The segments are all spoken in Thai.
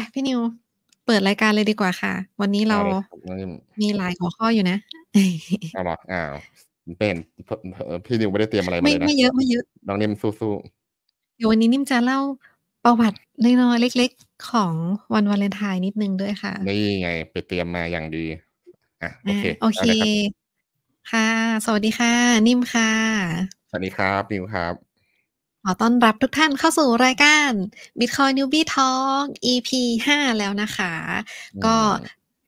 ะพี่นิวเปิดรายการเลยดีกว่าค่ะ วันนี้เรามีหลายหัวข้ออยู่นะเอาหรอ้าวเป็นพี่นิวไม่ได้เตรียมอะไรมาเลยนะไม่เยอะไม่เยอะน้องนิ่มสู้ๆเดี๋ยววันนี้นิ่มจะเล่าประวัติน้อยๆเล็ก ๆ ของวันวาเลนไทน์นิดนึงด้วยค่ะนี่ไง ไปเตรียมมาอย่างดี อ่ะโอเคโอเค ค่ะ สวัสดีค่ะ นิ่มค่ะ สวัสดีครับ นิวครับขอต้อนรับทุกท่านเข้าสู่รายการ Bitcoin Newbie Talk EP 5แล้วนะคะ ก็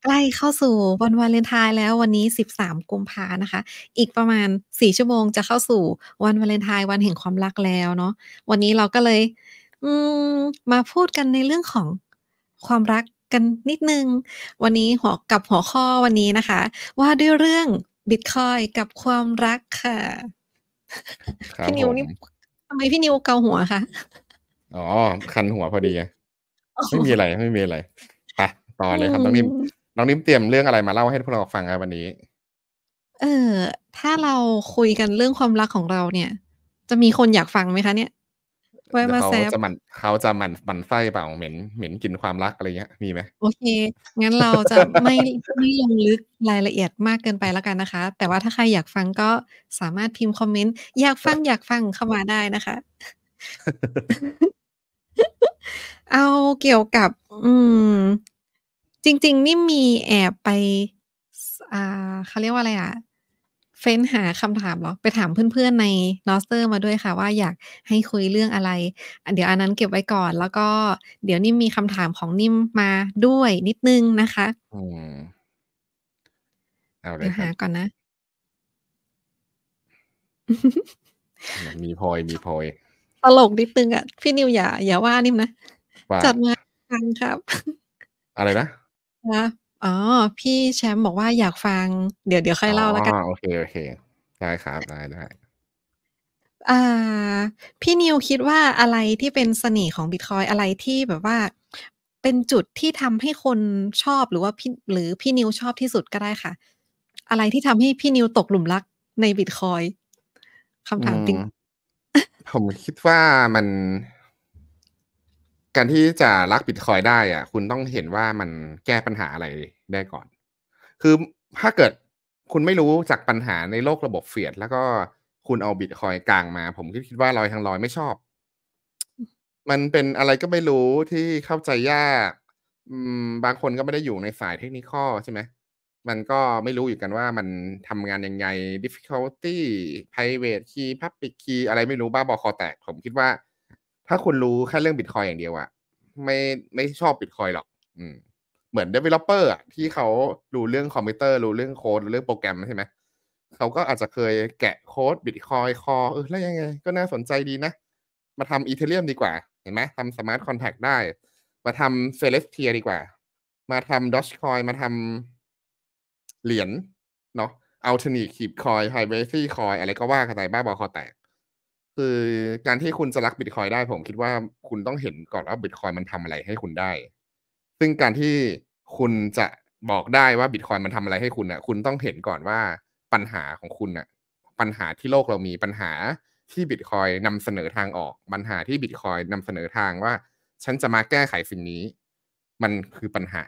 ใกล้เข้าสู่วันวาเลนไทน์แล้ว วันนี้ 13กุมภานะคะ อีกประมาณ 4 ชั่วโมงจะเข้าสู่วันวาเลนไทน์วันแห่งความรักแล้วเนาะ วันนี้เราก็เลยมมาพูดกันในเรื่องของความรักกันนิดนึง วันนี้หัวกับหัวข้อวันนี้นะคะ ว่าด้วยเรื่องบิตคอยกับความรักค่ะพี่นิวนี่ำไมพี่นิวเกาหัวคะอ๋อคันหัวพอดี ไม่มีอะไร ไม่มีอะไร่ะต่อเลยครับน้องนิมน้องนิมเตรียมเรื่องอะไรมาเล่าให้พวกเราฟังครับวันนี้ เออถ้าเราคุยกันเรื่องความรักของเราเนี่ย จะมีคนอยากฟังไหมคะเนี่ยวมาแซบเขาจะมันเขาจะมันมันไส้เปล่าเหม็นเหม็นกินความรักอะไรเงี้ยมีไหมโอเค งั้นเราจะไม่ไม่ลงลึกรายละเอียดมากเกินไปแล้วกันนะคะ แต่ว่าถ้าใครอยากฟังก็สามารถพิมพ์คอมเมนต์ อยากฟัง อยากฟังเข้ามาได้นะคะ เอาเกี่ยวกับ อืม จริง ๆ นี่มีแอบไป อ่าเขาเรียกว่าอะไรอ่ะเฟ้นหาคำถามหรอไปถามเพื่อนๆในนอสเตอร์มาด้วยค่ะ ว่าอยากให้คุยเรื่องอะไร เดี๋ยวอันนั้นเก็บไว้ก่อน แล้วก็เดี๋ยวนิ่มมีคำถามของนิ่มมาด้วยนิดนึงนะคะเอาเลยหาก่อนนะมีพลอยมีพลอย ตลกนิดนึงอ่ะ พี่นิวอย่า อย่าว่านิ่มนะจัดมาทัครับ อะไรนะนะอ๋อพี่แชมป์บอกว่าอยากฟังเดี๋ยวเดี๋ยวค่อยเล่าแล้วกันอ๋อโอเคโอเค ได้ครับได้ได้ อ่า พี่นิวคิดว่าอะไรที่เป็นเสน่ห์ของบิตคอยอะไรที่แบบว่า เป็นจุดที่ทำให้คนชอบหรือว่าพี่หรือพี่นิวชอบที่สุดก็ได้ค่ะ อะไรที่ทำให้พี่นิวตกหลุมรักในบิตคอยคำถามจริง ผมคิดว่ามันการที่จะรักบิตคอยได้อ่ะ คุณต้องเห็นว่ามันแก้ปัญหาอะไรได้ก่อน คือถ้าเกิดคุณไม่รู้จากปัญหาในโลกระบบเฟียด แล้วก็คุณเอาบิตคอยกลางมา ผมคิดว่าลอยทางลอยไม่ชอบ มันเป็นอะไรก็ไม่รู้ที่เข้าใจยากบางคนก็ไม่ได้อยู่ในสายเทคนิคใช่ไหม มันก็ไม่รู้อยู่กันว่ามันทำงานยังไง difficulty private key public key อะไรไม่รู้บ้าบอคอแตก ผมคิดว่าถ้าคุณรู้แค่เรื่องบิตคอยอย่างเดียวอะไม่ไม่ชอบบิตคอยหรอก อืม เหมือนดเวลลอปเปออร์ะที่เขา รู้เรื่องคอมพิวเตอร์รู้เรื่องโค้ดรู้เรื่องโปรแกรม ใช่ไหมเขาก็อาจจะเคยแกะโค้ดบิตคอยคอเออแล้วยังไงก็น่าสนใจดีนะ มาทำอีเทเรียมดีกว่าเห็นไหมทำสมาร์ทคอนแทคกได้ มาทำเซเลสเทียดีกว่า มาทำดอชคอยมาทำเหรียญเนาะเอาทนีขีบคอยไฮเบรซี่คอยอะไรก็ว่ากันไปบ้าบอคอแตกคือการที่คุณจะรักบิตคอยได้ผมคิดว่าคุณต้องเห็นก่อนว่าบิตคอยมันทำอะไรให้คุณได้ ซึ่งการที่คุณจะบอกได้ว่าบิตคอยมันทำอะไรให้คุณอ่ะคุณต้องเห็นก่อนว่าปัญหาของคุณอ่ะปัญหาที่โลกเรามีปัญหาที่บิตคอยนำเสนอทางออก ปัญหาที่บิตคอยนำเสนอทางว่า ฉันจะมาแก้ไขสิ่งนี้ มันคือปัญหา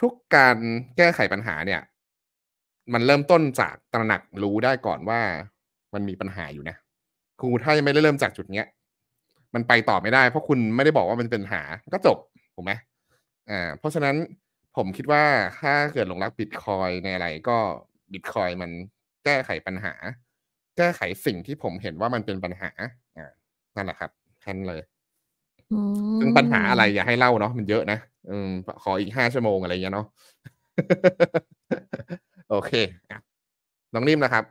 ทุกการแก้ไขปัญหาเนี่ย มันเริ่มต้นจากตระหนักรู้ได้ก่อนว่ามันมีปัญหาอยู่นะครูถ้ายังไม่ได้เริ่มจากจุดเนี้ยมันไปต่อไม่ได้เพราะคุณไม่ได้บอกว่ามันเป็นปัญหาก็จบถูกไหมอ่า เพราะฉะนั้นผมคิดว่าถ้าเกิดหลงรักบิตคอยในอะไรก็บิตคอยมันแก้ไขปัญหา แก้ไขสิ่งที่ผมเห็นว่ามันเป็นปัญหาอ่านั่นแหละครับท่านเลยซึ่งปัญหาอะไรอย่าให้เล่าเนาะมันเยอะนะอืมขออีกห้าชั่วโมงอะไรเงี้ยเนาะโอเคน้องนิ่มนะครับ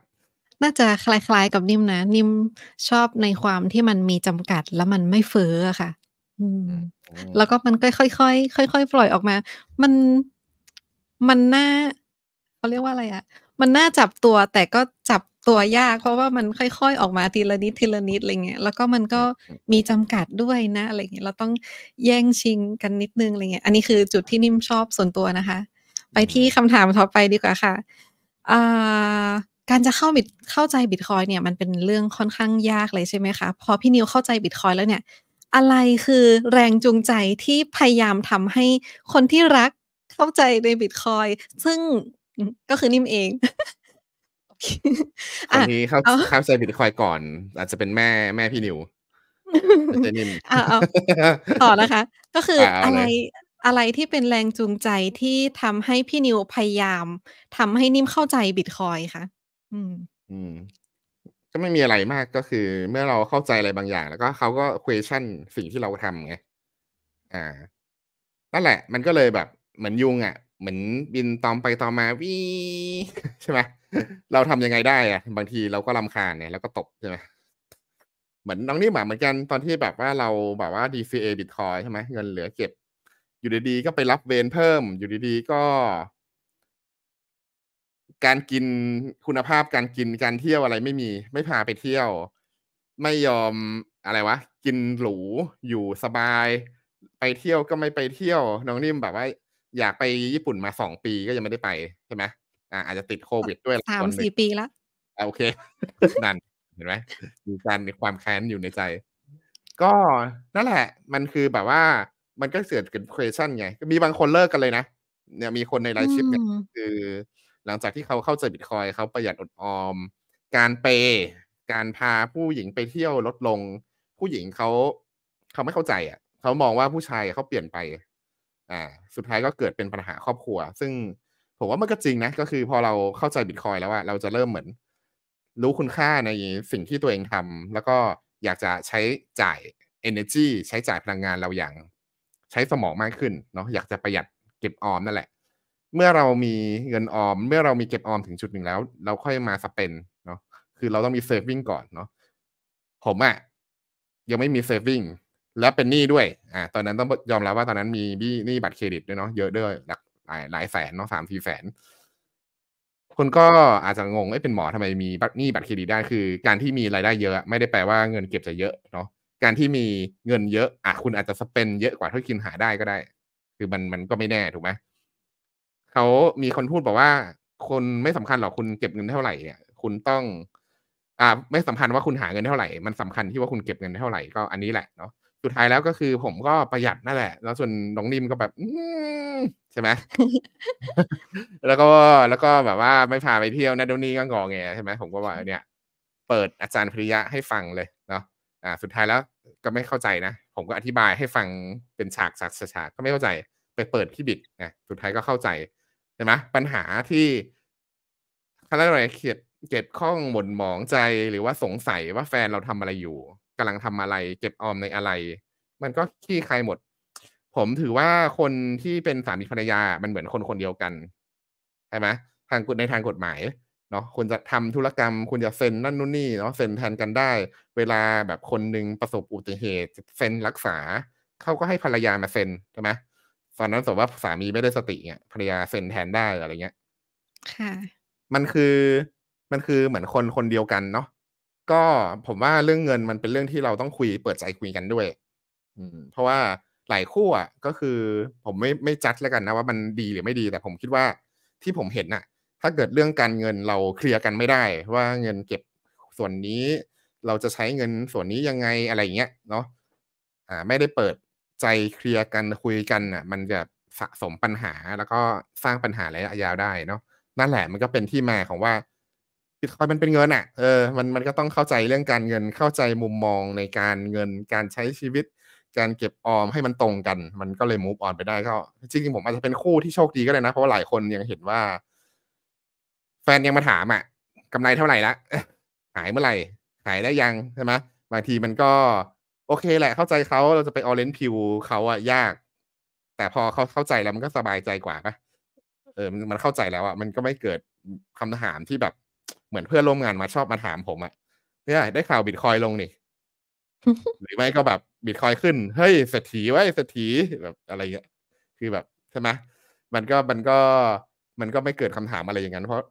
น่าจะคล้าย ๆกับนิ่มนะนิ่ม ชอบในความที่มันมีจำกัด แล้วมันไม่เฟ้อค่ะแล้วก็มันก็ค่อยๆค่อยๆปล่อยออกมา มันมันน่าเขาเรียกว่าอะไรอะมันน่าจับตัว แต่ก็จับตัวยาก เพราะว่ามันค่อย ๆ ออกมาทีละนิดทีละนิดอะไรเงี้ย แล้วก็มันก็มีจำกัดด้วยนะอะไรเงี้ยเราต้องแย่งชิงกันนิดนึงอะไรเงี้ยอันนี้คือจุดที่นิ่มชอบส่วนตัวนะคะ ไปที่คำถามต่อไปดีกว่าค่ะอ่าการจะเข้าบิตเข้าใจบิตคอยเนี่ย มันเป็นเรื่องค่อนข้างยากเลยใช่ไหมคะ พอพี่นิวเข้าใจบิตคอยแล้วเนี่ย อะไรคือแรงจูงใจที่พยายามทำให้คนที่รักเข้าใจในบิตคอยซึ่งก็คือนิ่มเองอันนี้เข้าเข้าใจบิตคอยก่อน อาจจะเป็นแม่แม่พี่นิวจะนิ่มต่อนะคะ ก็คืออะไรอะไรที่เป็นแรงจูงใจที่ทำให้พี่นิวพยายามทำให้นิ่มเข้าใจบิตคอยค่ะอืม ก็ไม่มีอะไรมากก็คือ เมื่อเราเข้าใจอะไรบางอย่าง แล้วก็เขาก็ q u e s t i o n สิ่งที่เราทำไง อ่า นั่นแหละ มันก็เลยแบบเหมือนยุงอะ่ะ เหมือนบินตอมไปตอมมาวีใช่ไหมเราทำยังไงได้อ่ะบางทีเราก็ลำคาญเนี่ย แล้วก็ตบใช่ไหมเหมือนน้องนี่หมาเหมือนกันตอนที่แบบว่าเราแบบว่า DCA Bitcoin ใช่ไหมเงินเหลือเก็บ อยู่ดีๆ ก็ไปรับเวนเพิ่มอยู่ดีๆ ก็การกินคุณภาพการกินการเที่ยวอะไรไม่มี ไม่พาไปเที่ยว ไม่ยอมอะไรวะ กินหรูอยู่สบาย ไปเที่ยวก็ไม่ไปเที่ยว น้องนิ่มแบบว่า อยากไปญี่ปุ่นมาสองปีก็ยังไม่ได้ไปใช่ไหมอ่าอาจจะติดโควิดด้วยสามสี่ปีละอ่โอเคนั่นเห็นไหมมีการมีความแค้นอยู่ในใจ ก็นั่นแหละ มันคือแบบว่า มันก็เสื่อมเกิดเ u e ชั่นไงมีบางคนเลิกกันเลยนะเนี่ยมีคนในไลฟ์ชิปเนี่ยคือหลังจากที่เขาเข้าใจบิตคอยเขาประหยัดอดออม การเป การพาผู้หญิงไปเที่ยวลดลง ผู้หญิงเขาเขาไม่เข้าใจอ่ะเขามองว่าผู้ชายเขาเปลี่ยนไปอ่าสุดท้ายก็เกิดเป็นปัญหาครอบครัว ซึ่งผมว่ามันก็จริงนะ ก็คือพอเราเข้าใจบิตคอยแล้วว่าเราจะเริ่มเหมือน รู้คุณค่าในสิ่งที่ตัวเองทำ แล้วก็อยากจะใช้จ่าย energy ใช้จ่ายพลังงานเราอย่างใช้สมองมากขึ้นเนาะอยากจะประหยัดเก็บออมนั่นแหละเมื่อเรามีเงินออม เมื่อเรามีเก็บออมถึงจุดหนึ่งแล้ว เราค่อยมาสเปนเนาะคือเราต้องมีเซฟวิ่งก่อนเนาะผมอะยังไม่มีเซฟวิ่งและเป็นหนี้ด้วย อ่าตอนนั้นต้องยอมรับว่าตอนนั้นมีบี้หนี้บัตรเครดิตด้วยเนาะเยอะด้วยหลักหลายหลายแสนเนาะสามสี่แสนคนก็อาจจะงงไอ้เป็นหมอทำไมมีบัตรหนี้บัตรเครดิตได้ คือ การที่มีรายได้เยอะไม่ได้แปลว่าเงินเก็บจะเยอะเนาะการที่มีเงินเยอะอ่ะคุณอาจจะสเปนเยอะกว่าที่คิณหาได้ก็ได้ คือมันมันก็ไม่แน่ถูกไหมเขามีคนพูดบอกว่าคนไม่สำคัญหรอกคุณเก็บเงินเท่าไหร่เนี่ย คุณต้องอ่าไม่สำคัญว่าคุณหาเงินเท่าไหร่มันสำคัญที่ว่าคุณเก็บเงินเท่าไหร่ก็อันนี้แหละเนาะสุดท้ายแล้วก็คือผมก็ประหยัดนั่นแหละ แล้วส่วนน้องนิมก็แบบใช่ไหมแล้วก็แล้วก็แบบว่าไม่พาไปเที่ยวนะเดี๋ยวนี้ก็งอแงใช่ไหมผมก็ว่าเนี่ยเปิดอาจารย์พริยะให้ฟังเลยเนาะอ่า สุดท้ายแล้วก็ไม่เข้าใจนะผมก็อธิบายให้ฟังเป็นฉากฉากฉากก็ไม่เข้าใจ ไปเปิดพี่บิดนะสุดท้ายก็เข้าใจช่ไหมปัญหาที่คณะอะไรเก็บเก็บข้องหมุนหมองใจหรือว่าสงสัยว่าแฟนเราทำอะไรอยู่ กำลังทำอะไรเก็บออมในอะไร มันก็ขี้ใครหมด ผมถือว่าคนที่เป็นสามีภรรยามันเหมือนคนคนเดียวกันใช่ไหมทางกฎในทางกฎหมาย เนาะคุณจะทำธุรกรรม คุณจะเซ็น นั่นนู่นนี่เนาะเซ็นแทนกันได้ เวลาแบบคนหนึ่งประสบอุบัติเหตุเซ็นรักษาเขาก็ให้ภรรยามาเซ็นใช่ไหมตอนนั้นสมมติว่าสามีไม่ได้สติเนี่ยภรรยาเซ็นแทนได้อะไรเงี้ยค่ะมันคือมันคือเหมือนคนคนเดียวกันเนาะก็ผมว่าเรื่องเงินมันเป็นเรื่องที่เราต้องคุยเปิดใจคุยกันด้วย อืม เพราะว่าหลายคู่อ่ะก็คือผมไม่ไม่จัดแล้วกันนะว่ามันดีหรือไม่ดี แต่ผมคิดว่าที่ผมเห็นอ่ะ ถ้าเกิดเรื่องการเงินเราเคลียร์กันไม่ได้ ว่าเงินเก็บส่วนนี้เราจะใช้เงินส่วนนี้ยังไงอะไรเงี้ยเนาะอ่า ไม่ได้เปิดใจเคลียร์กันคุยกันอ่ะ มันจะสะสมปัญหาแล้วก็สร้างปัญหาระยะยาวได้เนาะนั่นแหละมันก็เป็นที่มาของว่าบิตคอยมันเป็นเงินอ่ะ เออมันมันก็ต้องเข้าใจเรื่องการเงินเข้าใจมุมมองในการเงินการใช้ชีวิต การเก็บออมให้มันตรงกัน มันก็เลยมูฟออนไปได้ก็จริงๆผมอาจจะเป็นคู่ที่โชคดีก็ได้นะ เพราะว่าหลายคนยังเห็นว่า แฟนยังมาถามอ่ะกำไรเท่าไหร่ละหายเมื่อไหร่หายได้ยังใช่ไหมบางทีมันก็โอเคแหละ เข้าใจเขาเราจะไปออเรน์พิวเขาอะยาก แต่พอเขาเข้าใจแล้วมันก็สบายใจกว่าปะเออมันเข้าใจแล้วอะมันก็ไม่เกิดคำถามที่แบบเหมือนเพื่อนร่วมงานมาชอบมาถามผมอะเนี่ยได้ข่าวบิตคอยลงนี่หรือไม่ก็แบบบิตคอยขึ้นเฮ้ยเศรษฐีไว้เศรษฐีแบบอะไรเงี้ยคือแบบใช่ไหมมันก็มันก็มันก็ไม่เกิดคำถามอะไรอย่างนั้น เพราะ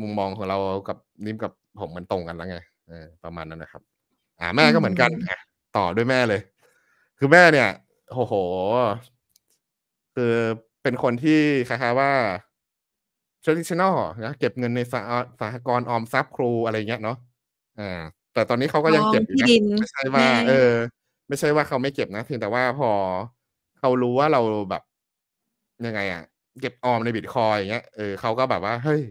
มุมมองของเรากับนิ่มกับผมมันตรงกันแล้วไงประมาณนั้นนะครับอ่าแม่ก็เหมือนกันอ่ะต่อด้วยแม่เลย คือแม่เนี่ย โหโหคือเป็นคนที่คล้ายๆว่าชลิชแนลนะเก็บเงินในสาสหกรณ์ออมทรัพย์ครูอะไรเงี้ยเนาะอ่า แต่ตอนนี้เขาก็ยังเก็บอยู่นะ ไม่ใช่ว่า เออ ไม่ใช่ว่าเขาไม่เก็บนะเพียงแต่ว่าพอเขารู้ว่าเราแบบ ยังไงอ่ะเก็บออมในบิตคอยอย่างเงี้ย เออเขาก็แบบว่าเฮ้ย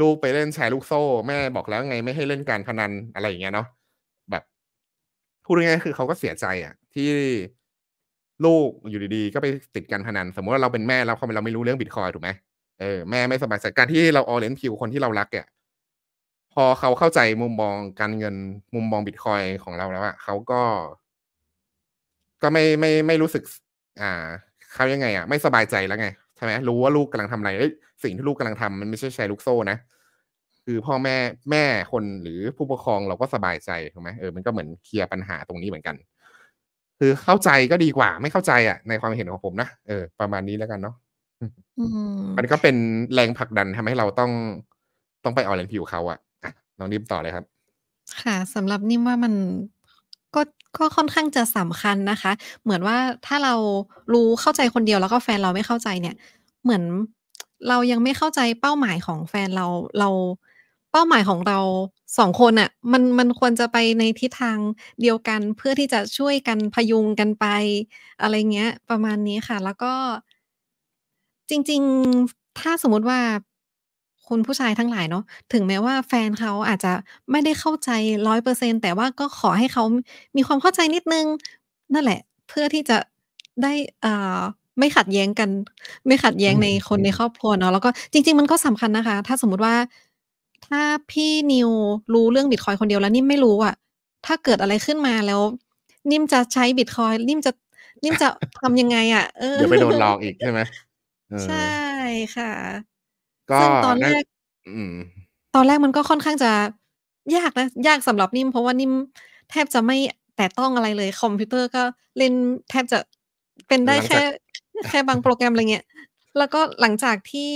ลูกไปเล่นแชร์ลูกโซ่ แม่บอกแล้วไงไม่ให้เล่นการพนันอะไรอย่างเงี้ยเนาะพูดง่ายๆคือเขาก็เสียใจอ่ะที่ลูกอยู่ดีๆ ก็ไปติดการพนันสมมติว่าเราเป็นแม่เราเขาเราไม่รู้เรื่องบิตคอยถูกไหมเออแม่ไม่สบายใจการที่เราออเรนคิวคนที่เรารักเก่ยพอเขาเข้าใจมุมมองการเงินมุมมองบิตคอยของเราแล้วอะเขาก็ ก็ไม่ไม่ไม่รู้สึก อ่าเขายังไงอะไม่สบายใจแล้วไงใช่ไหมรู้ว่าลูกกาลังทำอะไรสิ่งที่ลูกกาลังทำมันไม่ใช่แชร์ลูกโซ่นะคือพ่อแม่แม่คนหรือผู้ปกครองเราก็สบายใจถูกไหมเออมันก็เหมือนเคลียร์ปัญหาตรงนี้เหมือนกัน คือเข้าใจก็ดีกว่า ไม่เข้าใจอ่ะในความเห็นของผมนะเออประมาณนี้แล้วกันเนาะมันก็เป็นแรงผลักดันทำให้เราต้องต้องไปออนแรงผิวเขาอะอ่ะน้องนิ่มต่อเลยครับ ค่ะ สำหรับนิ่มว่ามันก็ก็ค่อนข้างจะสำคัญนะคะ เหมือนว่าถ้าเรารู้เข้าใจคนเดียวแล้วก็แฟนเราไม่เข้าใจเนี่ย เหมือนเรายังไม่เข้าใจเป้าหมายของแฟนเราเราเป้าหมายของเราสองคนอะ่ะมันมันควรจะไปในทิศทางเดียวกัน เพื่อที่จะช่วยกันพยุงกันไป อะไรเงี้ยประมาณนี้ค่ะ แล้วก็ จริงๆถ้าสมมติว่า คุณผู้ชายทั้งหลายเนาะถึงแม้ว่าแฟนเขาอาจจะไม่ได้เข้าใจร้อยเปอร์เซ็นแต่ว่าก็ขอให้เขามีความเข้าใจนิดนึง นั่นแหละ เพื่อที่จะได้อ่าไม่ขัดแย้งกัน ไม่ขัดแย้งในคนในครอบครัวเนาะแล้วก็จริง ๆมันก็สำคัญนะคะ ถ้าสมมติว่าถ้าพี่นิวรู้เรื่องบิตคอยคนเดียวแล้วนิ่มไม่รู้อะถ้าเกิดอะไรขึ้นมาแล้ว นิ่มจะใช้บิตคอยนิ่มจะนิ่มจะทำยังไงอะ่ะเดี๋ยวไปโดนหลอกอีกใช่ไหม ใช่ค่ะ ก็ตอนแรกตอนแรกมันก็ค่อนข้างจะ ยากนะ ยากสำหรับนิ่มเพราะว่านิ่มแทบจะไม่แต่ต้องอะไรเลย คอมพิวเตอร์ก็เล่นแทบจะเป็นได้แค่ แค่บางโปรแกรมอะไรเงี้ย แล้วก็หลังจากที่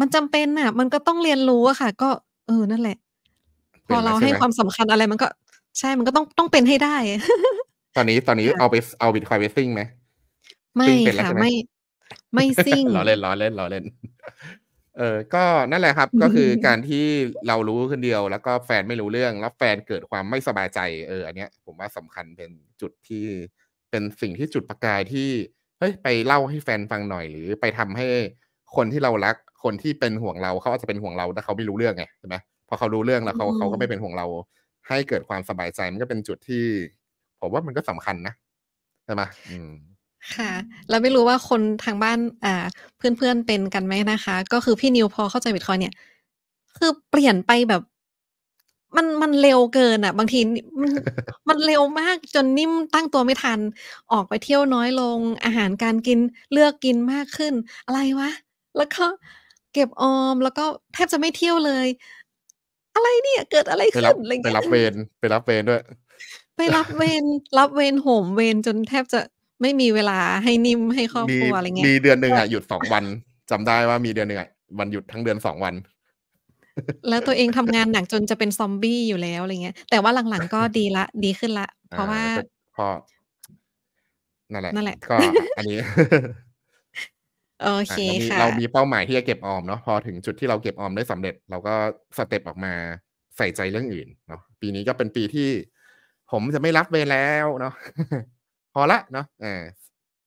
มันจำเป็นอ่ะ มันก็ต้องเรียนรู้อะค่ะ ก็เออนั่นแหละพอเราให้ความสำคัญอะไรมันก็ ใช่ มันก็ต้องต้องเป็นให้ได้ตอนนี้ตอนนี้เอาไปเอาบิตคอยไปซิ่งไหมไม่ค่ะไม่ ไม่ซิ่งล้อเล่นล้อเล่นล้อเล่นเออก็นั่นแหละครับ ก็คือการที่เรารู้คนเดียวแล้วก็แฟนไม่รู้เรื่องแล้วแฟนเกิดความไม่สบายใจเอออันเนี้ยผมว่าสำคัญเป็นจุดที่เป็นสิ่งที่จุดประกายที่เฮ้ยไปเล่าให้แฟนฟังหน่อยหรือไปทำให้คนที่เรารักคนที่เป็นห่วงเราเขาอาจจะเป็นห่วงเราแต่เขาไม่รู้เรื่องไงใช่ไหมพอเขารู้เรื่องแล้วเขาเขาก็ไม่เป็นห่วงเราให้เกิดความสบายใจมันก็เป็นจุดที่ผมว่ามันก็สำคัญนะใช่ไหมค่ะแล้วไม่รู้ว่าคนทางบ้าน อ่า เพื่อนๆเป็นกันไหมนะคะ ก็คือพี่นิวพอเข้าใจบิตคอยเนี่ย คือเปลี่ยนไปแบบ มันมันเร็วเกินอ่ะ บางที มันมันเร็วมากจนนิ่มตั้งตัวไม่ทัน ออกไปเที่ยวน้อยลงอาหารการกินเลือกกินมากขึ้น อะไรวะแล้วก็เก็บออมแล้วก็แทบจะไม่เที่ยวเลย อะไรเนี่ย เกิดอะไรขึ้นอะไรเงี้ยไปรับเวนไปรับเวนด้วย ไปรับเวนรับเวนโหมเวนจนแทบจะไม่มีเวลาให้นิ่มให้ครอบครัวอะไรเงี้ยมีเดือนหนึ่งอะหยุดสองวัน จำได้ว่ามีเดือนหนึ่งอะวันหยุดทั้งเดือนสองวัน แล้วตัวเองทำงานหนักจนจะเป็นซอมบี้อยู่แล้วอะไรเงี้ยแต่ว่าหลังๆก็ดีละ ดีขึ้นละเพราะว่าพอนั่นแหละนั่นแหละก็ อันนี้โอเคค่ะเรา มีเป้าหมายที่จะเก็บออมเนาะพอถึงจุดที่เราเก็บออมได้สำเร็จเราก็สเต็ปออกมาใส่ใจเรื่องอื่นเนาะปีนี้ก็เป็นปีที่ ผมจะไม่รับเวแล้วเนาะพอละเนาะอ่า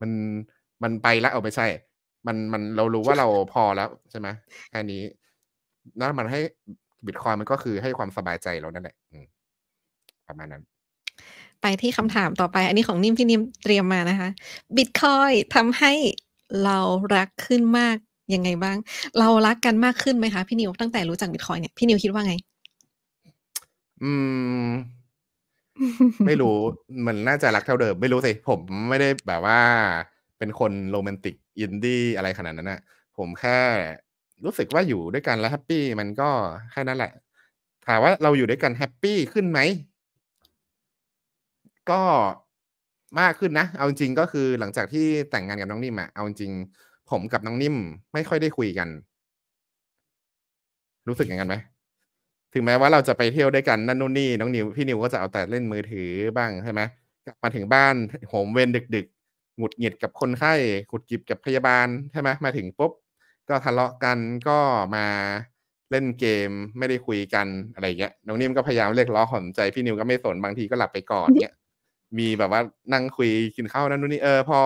มันมันไปละเอาไปใช่มันมันเรารู้ว่าเราพอแล้วใช่ไหมแค่นี้นั่นมันให้บิตคอยมันก็คือให้ความสบายใจเรานั่นแหละประมาณนั้น ไปที่คำถามต่อไป อันนี้ของนิ่มที่นิ่มเตรียมมานะคะ บิตคอยทำให้เรารักขึ้นมากยังไงบ้าง เรารักกันมากขึ้นไหมคะพี่นิวตั้งแต่รู้จักบิตคอยเนี่ยพี่นิวคิดว่าไง อืมไม่รู้มันน่าจะรักเท่าเดิมไม่รู้สิผมไม่ได้แบบว่าเป็นคนโรแมนติกอินดี้อะไรขนาดนั้นนะผมแค่ รู้สึกว่าอยู่ด้วยกันแล้วแฮปปี้มันก็แค่นั้นแหละ ถามว่าเราอยู่ด้วยกันแฮปปี้ขึ้นไหมก็มากขึ้นนะ เอาจริงก็คือหลังจากที่แต่งงานกับน้องนิ่มอะเอาจริงผมกับน้องนิ่ม ไม่ค่อยได้คุยกัน รู้สึกอย่างนั้นไหม ถึงแม้ว่าเราจะไปเที่ยวด้วยกันนั่นนู่นนี่น้องนิวพี่นิวก็จะเอาแต่เล่นมือถือบ้างใช่ไหมกลับมาถึงบ้านโหมเวรดึกๆหงุดหงิดกับคนไข้หุดหงิดกับพยาบาลใช่ไหมมาถึงปุ๊บก็ทะเลาะกันก็มาเล่นเกมไม่ได้คุยกันอะไรเงี้ยน้องนิ่มก็พยายามเรียกร้องหอมใจพี่นิวก็ไม่สนบางทีก็หลับไปก่อนเนี้ยมีแบบว่านั่งคุยกินข้าวนั่นนู่นนี่เออพอ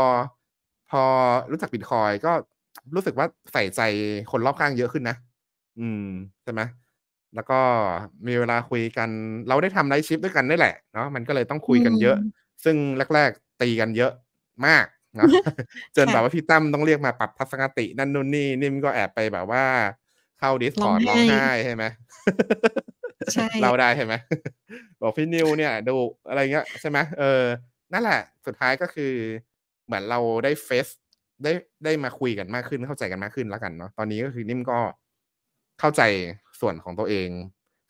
พอรู้จักบิตคอยก็รู้สึกว่าใส่ใจคนรอบข้างเยอะขึ้นนะอืมใช่ไหมแล้วก็มีเวลาคุยกันเราได้ทำไลฟ์ชิพด้วยกันได้แหละเนาะมันก็เลยต้องคุยกันเยอะ ซึ่งแรก ๆ ตีกันเยอะมากนะจนแบบว่าพี่ตั้มต้องเรียกมาปรับทัศนคติ นั่นนู่นนี่นิ่มก็แอบไปแบบว่าเข้าดิสคอร์ดร้องไห้ใช่ไหมเราได้ใช่ไหมบอกพี่นิวเนี่ยดูอะไรเงี้ยใช่ไหมเออ นั่นแหละสุดท้ายก็คือ เหมือนเราได้เฟสได้ได้มาคุยกันมากขึ้นเข้าใจกันมากขึ้นแล้วกันเนาะตอนนี้ก็คือนิ่มก็เข้าใจส่วนของตัวเอง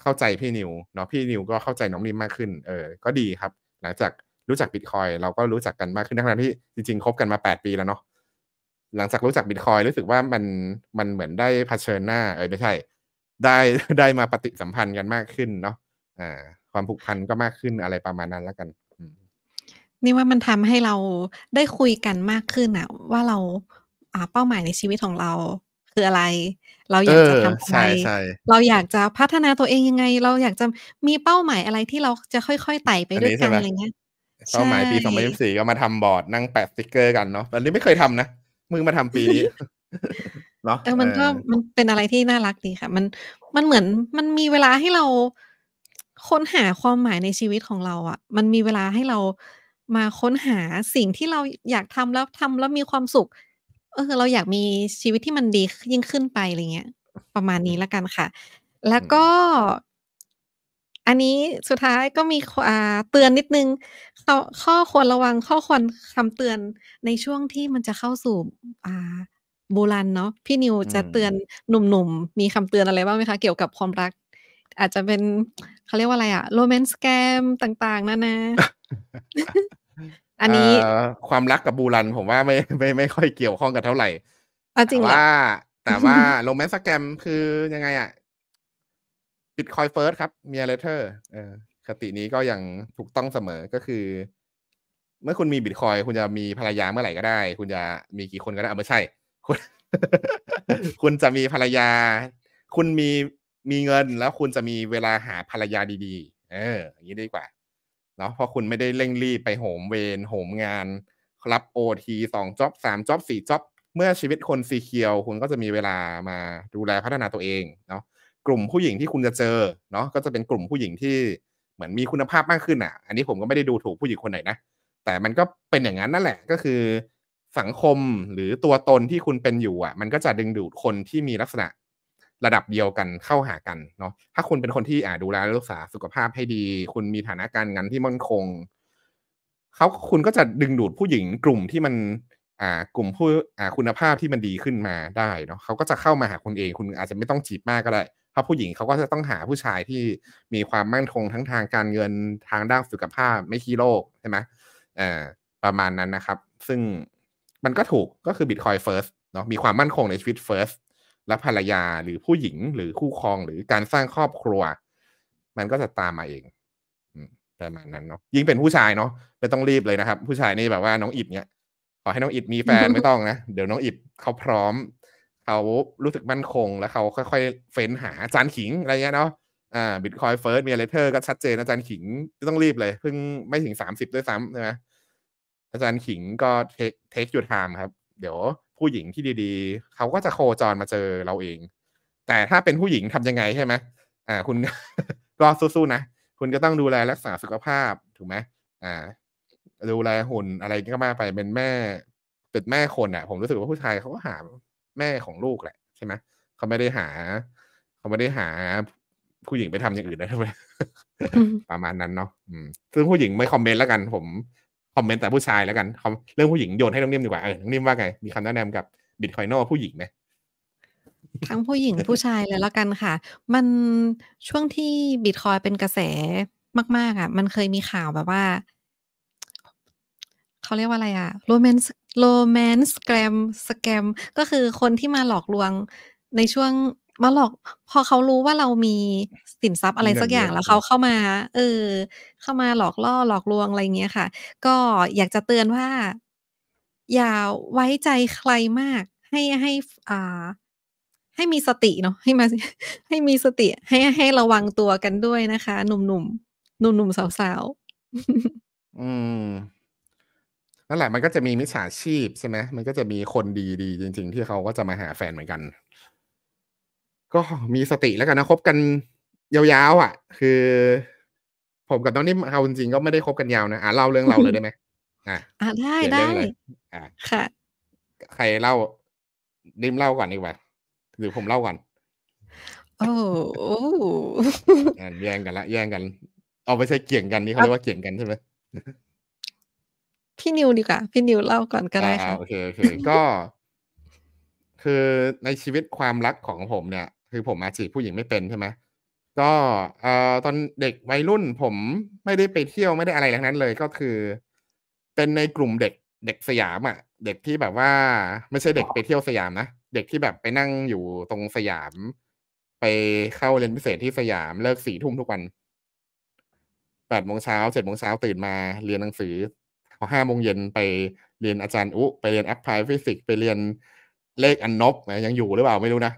เข้าใจพี่นิวเนาะพี่นิวก็เข้าใจน้องนิ่มมากขึ้นเออ ก็ดีครับ หลังจากรู้จักบิตคอยเราก็รู้จักกันมากขึ้นทั้งที่จริง ๆคบกันมาแปดปีแล้วเนาะหลังจากรู้จักบิตคอยรู้สึกว่ามันมันเหมือนได้เผชิญหน้าเออไม่ใช่ได้ได้มาปฏิสัมพันธ์กันมากขึ้นเนาะอ่าความผูกพันก็มากขึ้นอะไรประมาณนั้นแล้วกันนี่ว่ามันทำให้เราได้คุยกันมากขึ้นอะว่าเราอ่าเป้าหมายในชีวิตของเราคืออะไร เราอยากจะทำอะไรเราอยากจะพัฒนาตัวเองยังไง เราอยากจะมีเป้าหมายอะไรที่เราจะค่อยๆไต่ไปด้วยกันอะไรเงี้ยเป้าหมายปีสองพันยี่สิบสี่ก็มาทำบอร์ดนั่งแปะสติกเกอร์กันเนาะอนนี้ไม่เคยทำนะ มึงมาทำปีนี้เนาะแต่มันก็มันเป็นอะไรที่น่ารักดีค่ะ มันมันเหมือนมันมีเวลาให้เราค้นหาความหมายในชีวิตของเราอะ่ะ มันมีเวลาให้เรามาค้นหาสิ่งที่เราอยากทำแล้วทำแล้วมีความสุข เออเราอยากมีชีวิตที่มันดียิ่งขึ้นไปอะไรเงี้ยประมาณนี้ละกันค่ะ แล้วก็ อันนี้สุดท้ายก็มีอาเตือนนิดนึงข้อควรระวังข้อควรคำเตือนในช่วงที่มันจะเข้าสู่อาโบราณเนาะพี่นิวจะเตือนหนุ่มๆมีคำเตือนอะไรบ้างไหมคะ เกี่ยวกับความรัก อาจจะเป็นเขาเรียกว่าอะไรอะโรแมนต์แกมต่าง ๆนั่นนะ อันนี้ ความรักกับบูรัน ผมว่าไม่ไม่ไม่ค่อยเกี่ยวข้องกันเท่าไหร่จริงว่า แต่ว่าโรแมนต์แกมคือยังไงอะบิตคอยเฟิร์สครับเมียเลเทอร์เออคตินี้ก็ยังถูกต้องเสมอก็คือ เมื่อคุณมีบิตคอยคุณจะมีภรรยาเมื่อไหร่ก็ได้ คุณจะมีกี่คนก็ได้อไม่ใช่คุณคุณจะมีภรรยา คุณมีมีเงินแล้วคุณจะมีเวลาหาภรรยาดีๆ เอออย่างนี้ดีกว่าเนาะเพราะคุณไม่ได้เร่งรีบ ไปโหมเวรโหมงานรับโอทีสองจ็อบสามจ็อบสี่จ็อบ เมื่อชีวิตคนสีเขียว คุณก็จะมีเวลามาดูแลพัฒนาตัวเองเนาะกลุ่มผู้หญิงที่คุณจะเจอ เนาะก็จะเป็นกลุ่มผู้หญิงที่เหมือนมีคุณภาพมากขึ้นอ่ะ อันนี้ผมก็ไม่ได้ดูถูกผู้หญิงคนไหนนะแต่มันก็เป็นอย่างนั้นนั่นแหละก็คือสังคมหรือตัวตนที่คุณเป็นอยู่อ่ะ มันก็จะดึงดูดคนที่มีลักษณะระดับเดียวกันเข้าหากันเนาะถ้าคุณเป็นคนที่อ่าดูแลรักษาสุขภาพให้ดี คุณมีฐานะการเงินที่มั่นคงเขาคุณก็จะดึงดูดผู้หญิงกลุ่มที่มันอ่ากลุ่มผู้อ่าคุณภาพที่มันดีขึ้นมาได้เนาะเขาก็จะเข้ามาหาคุณเอง คุณอาจจะไม่ต้องจีบมากก็ได้เพราะผู้หญิงเขาก็จะต้องหาผู้ชายที่มีความมั่นคงทั้งทางการเงินทางด้านสุขภาพไม่ขี้โรคใช่ไหมอ่าประมาณนั้นนะครับ ซึ่งมันก็ถูกก็คือบิตคอยเฟิร์สเนาะมีความมั่นคงในชีวิตเฟิร์สและภรรยาหรือผู้หญิงหรือคู่ครองหรือการสร้างครอบครัว มันก็จะตามมาเองประมาณนั้นเนาะ ยิ่งเป็นผู้ชายเนาะไม่ต้องรีบเลยนะครับ ผู้ชายนี่แบบว่าน้องอิดเนี่ยขอให้น้องอิดมีแฟนไม่ต้องนะ เดี๋ยวน้องอิดเขาพร้อมเขารู้สึกมั่นคง แล้วเขาค่อยๆเฟ้น หาจานขิงอะไรเงี้ยเนาะอ่าบิตคอยเฟิร์สมีอะไรเธอก็ชัดเจนนะจานขิงต้องรีบเลยเพิ่งไม่ถึงสามสิบด้วยซ้ำใช่ไหมอาจารย์ขิงก็เทคเทหยุดไทม์ครับ เดี๋ยวผู้หญิงที่ดีๆ เขาก็จะโคจรมาเจอเราเอง แต่ถ้าเป็นผู้หญิงทำยังไงใช่ไหมอ่า คุณ ก็สู้ๆนะคุณก็ต้องดูแลรักษาสุขภาพ ถูกไหมอ่า ดูแลหุ่นอะไรก็มาไปเป็นแม่ เป็นแม่คนอ่ะ ผมรู้สึกว่าผู้ชายเขาก็หาแม่ของลูกแหละใช่ไหมเขาไม่ได้หาเขาไม่ได้หาผู้หญิงไปทำอย่างอื่นนะทำไมประมาณนั้นเนาะซึ่งผู้หญิงไม่คอมเมนต์แล้วกันผมคอมเมนต์แต่ผู้ชายแล้วกันเรื่องผู้หญิงโยนให้น้องนิ่มดีกว่า เออน้องนิ่มว่าไง มีคำแนะนำกับบิตคอยน์นผู้หญิงไหมทั้งผู้หญิงผู้ชายเลยแล้วกันค่ะ มันช่วงที่บิตคอยเป็นกระแสมาก ๆ อ่ะ มันเคยมีข่าวแบบว่าเขาเรียกว่าอะไรอ่ะโรแมนส์โรแมนส์สแกมสแกมก็คือคนที่มาหลอกลวงในช่วงมาหลอกพอเขารู้ว่าเรามีสินทรัพย์อะไรสักอย่างแล้วเขาเข้ามา เออ เข้ามาหลอกล่อหลอกลวงอะไรเงี้ยค่ะ ก็อยากจะเตือนว่า อย่าไว้ใจใครมาก ให้ให้ อ่า ให้มีสติเนาะให้มา ให้มีสติ ให้ให้ระวังตัวกันด้วยนะคะ หนุ่มหนุ่มหนุ่มหนุ่มสาวสาวอืมนั่นแหละ มันก็จะมีมิจฉาชีพใช่ไหมมันก็จะมีคนดีๆจริง ๆ ที่เขาก็จะมาหาแฟนเหมือนกันก็มีสติแล้วกันนะคบกันยาวๆอ่ะ คือ ผมกับน้องนิ่มเอาจริงก็ไม่ได้คบกันยาวนะ อ่ะเล่าเรื่องเราเลยได้ไหมอ่ะ ได้ได้อ่ะค่ะ ใครเล่า นิ่มเล่าก่อนดีกว่าหรือผมเล่าก่อนโอ้แย่งกันละแย่งกัน เอาไปใช้เกี่ยงกันนี่เขาเรียกว่าเกี่ยงกันใช่ไหมพี่นิวดีกว่าพี่นิวเล่าก่อนก็ได้ค่ะโอเคโอเคก็คือในชีวิตความรักของผมเนี่ยคือผมมาจีบผู้หญิงไม่เป็นใช่ไหมก็เอ่อตอนเด็กวัยรุ่นผมไม่ได้ไปเที่ยวไม่ได้อะไรทั้งนั้นเลยก็คือ เป็นในกลุ่มเด็กเด็กสยามอะ่ะเด็กที่แบบว่าไม่ใช่เด็กไปเที่ยวสยามนะเด็กที่แบบไปนั่งอยู่ตรงสยาม ไปเข้าเรียนพิเศษที่สยามเลิกสี่ทุ่มทุกวันแปดโมงเช้าเจ็ดโมงเช้าตื่นมา เรียนหนังสือพอห้าโมงเย็นไปเรียนอาจารย์อุไปเรียนแอปพลายฟิสิกส์ไปเรียนเลขอันนบยังอยู่หรือเปล่าไม่รู้นะ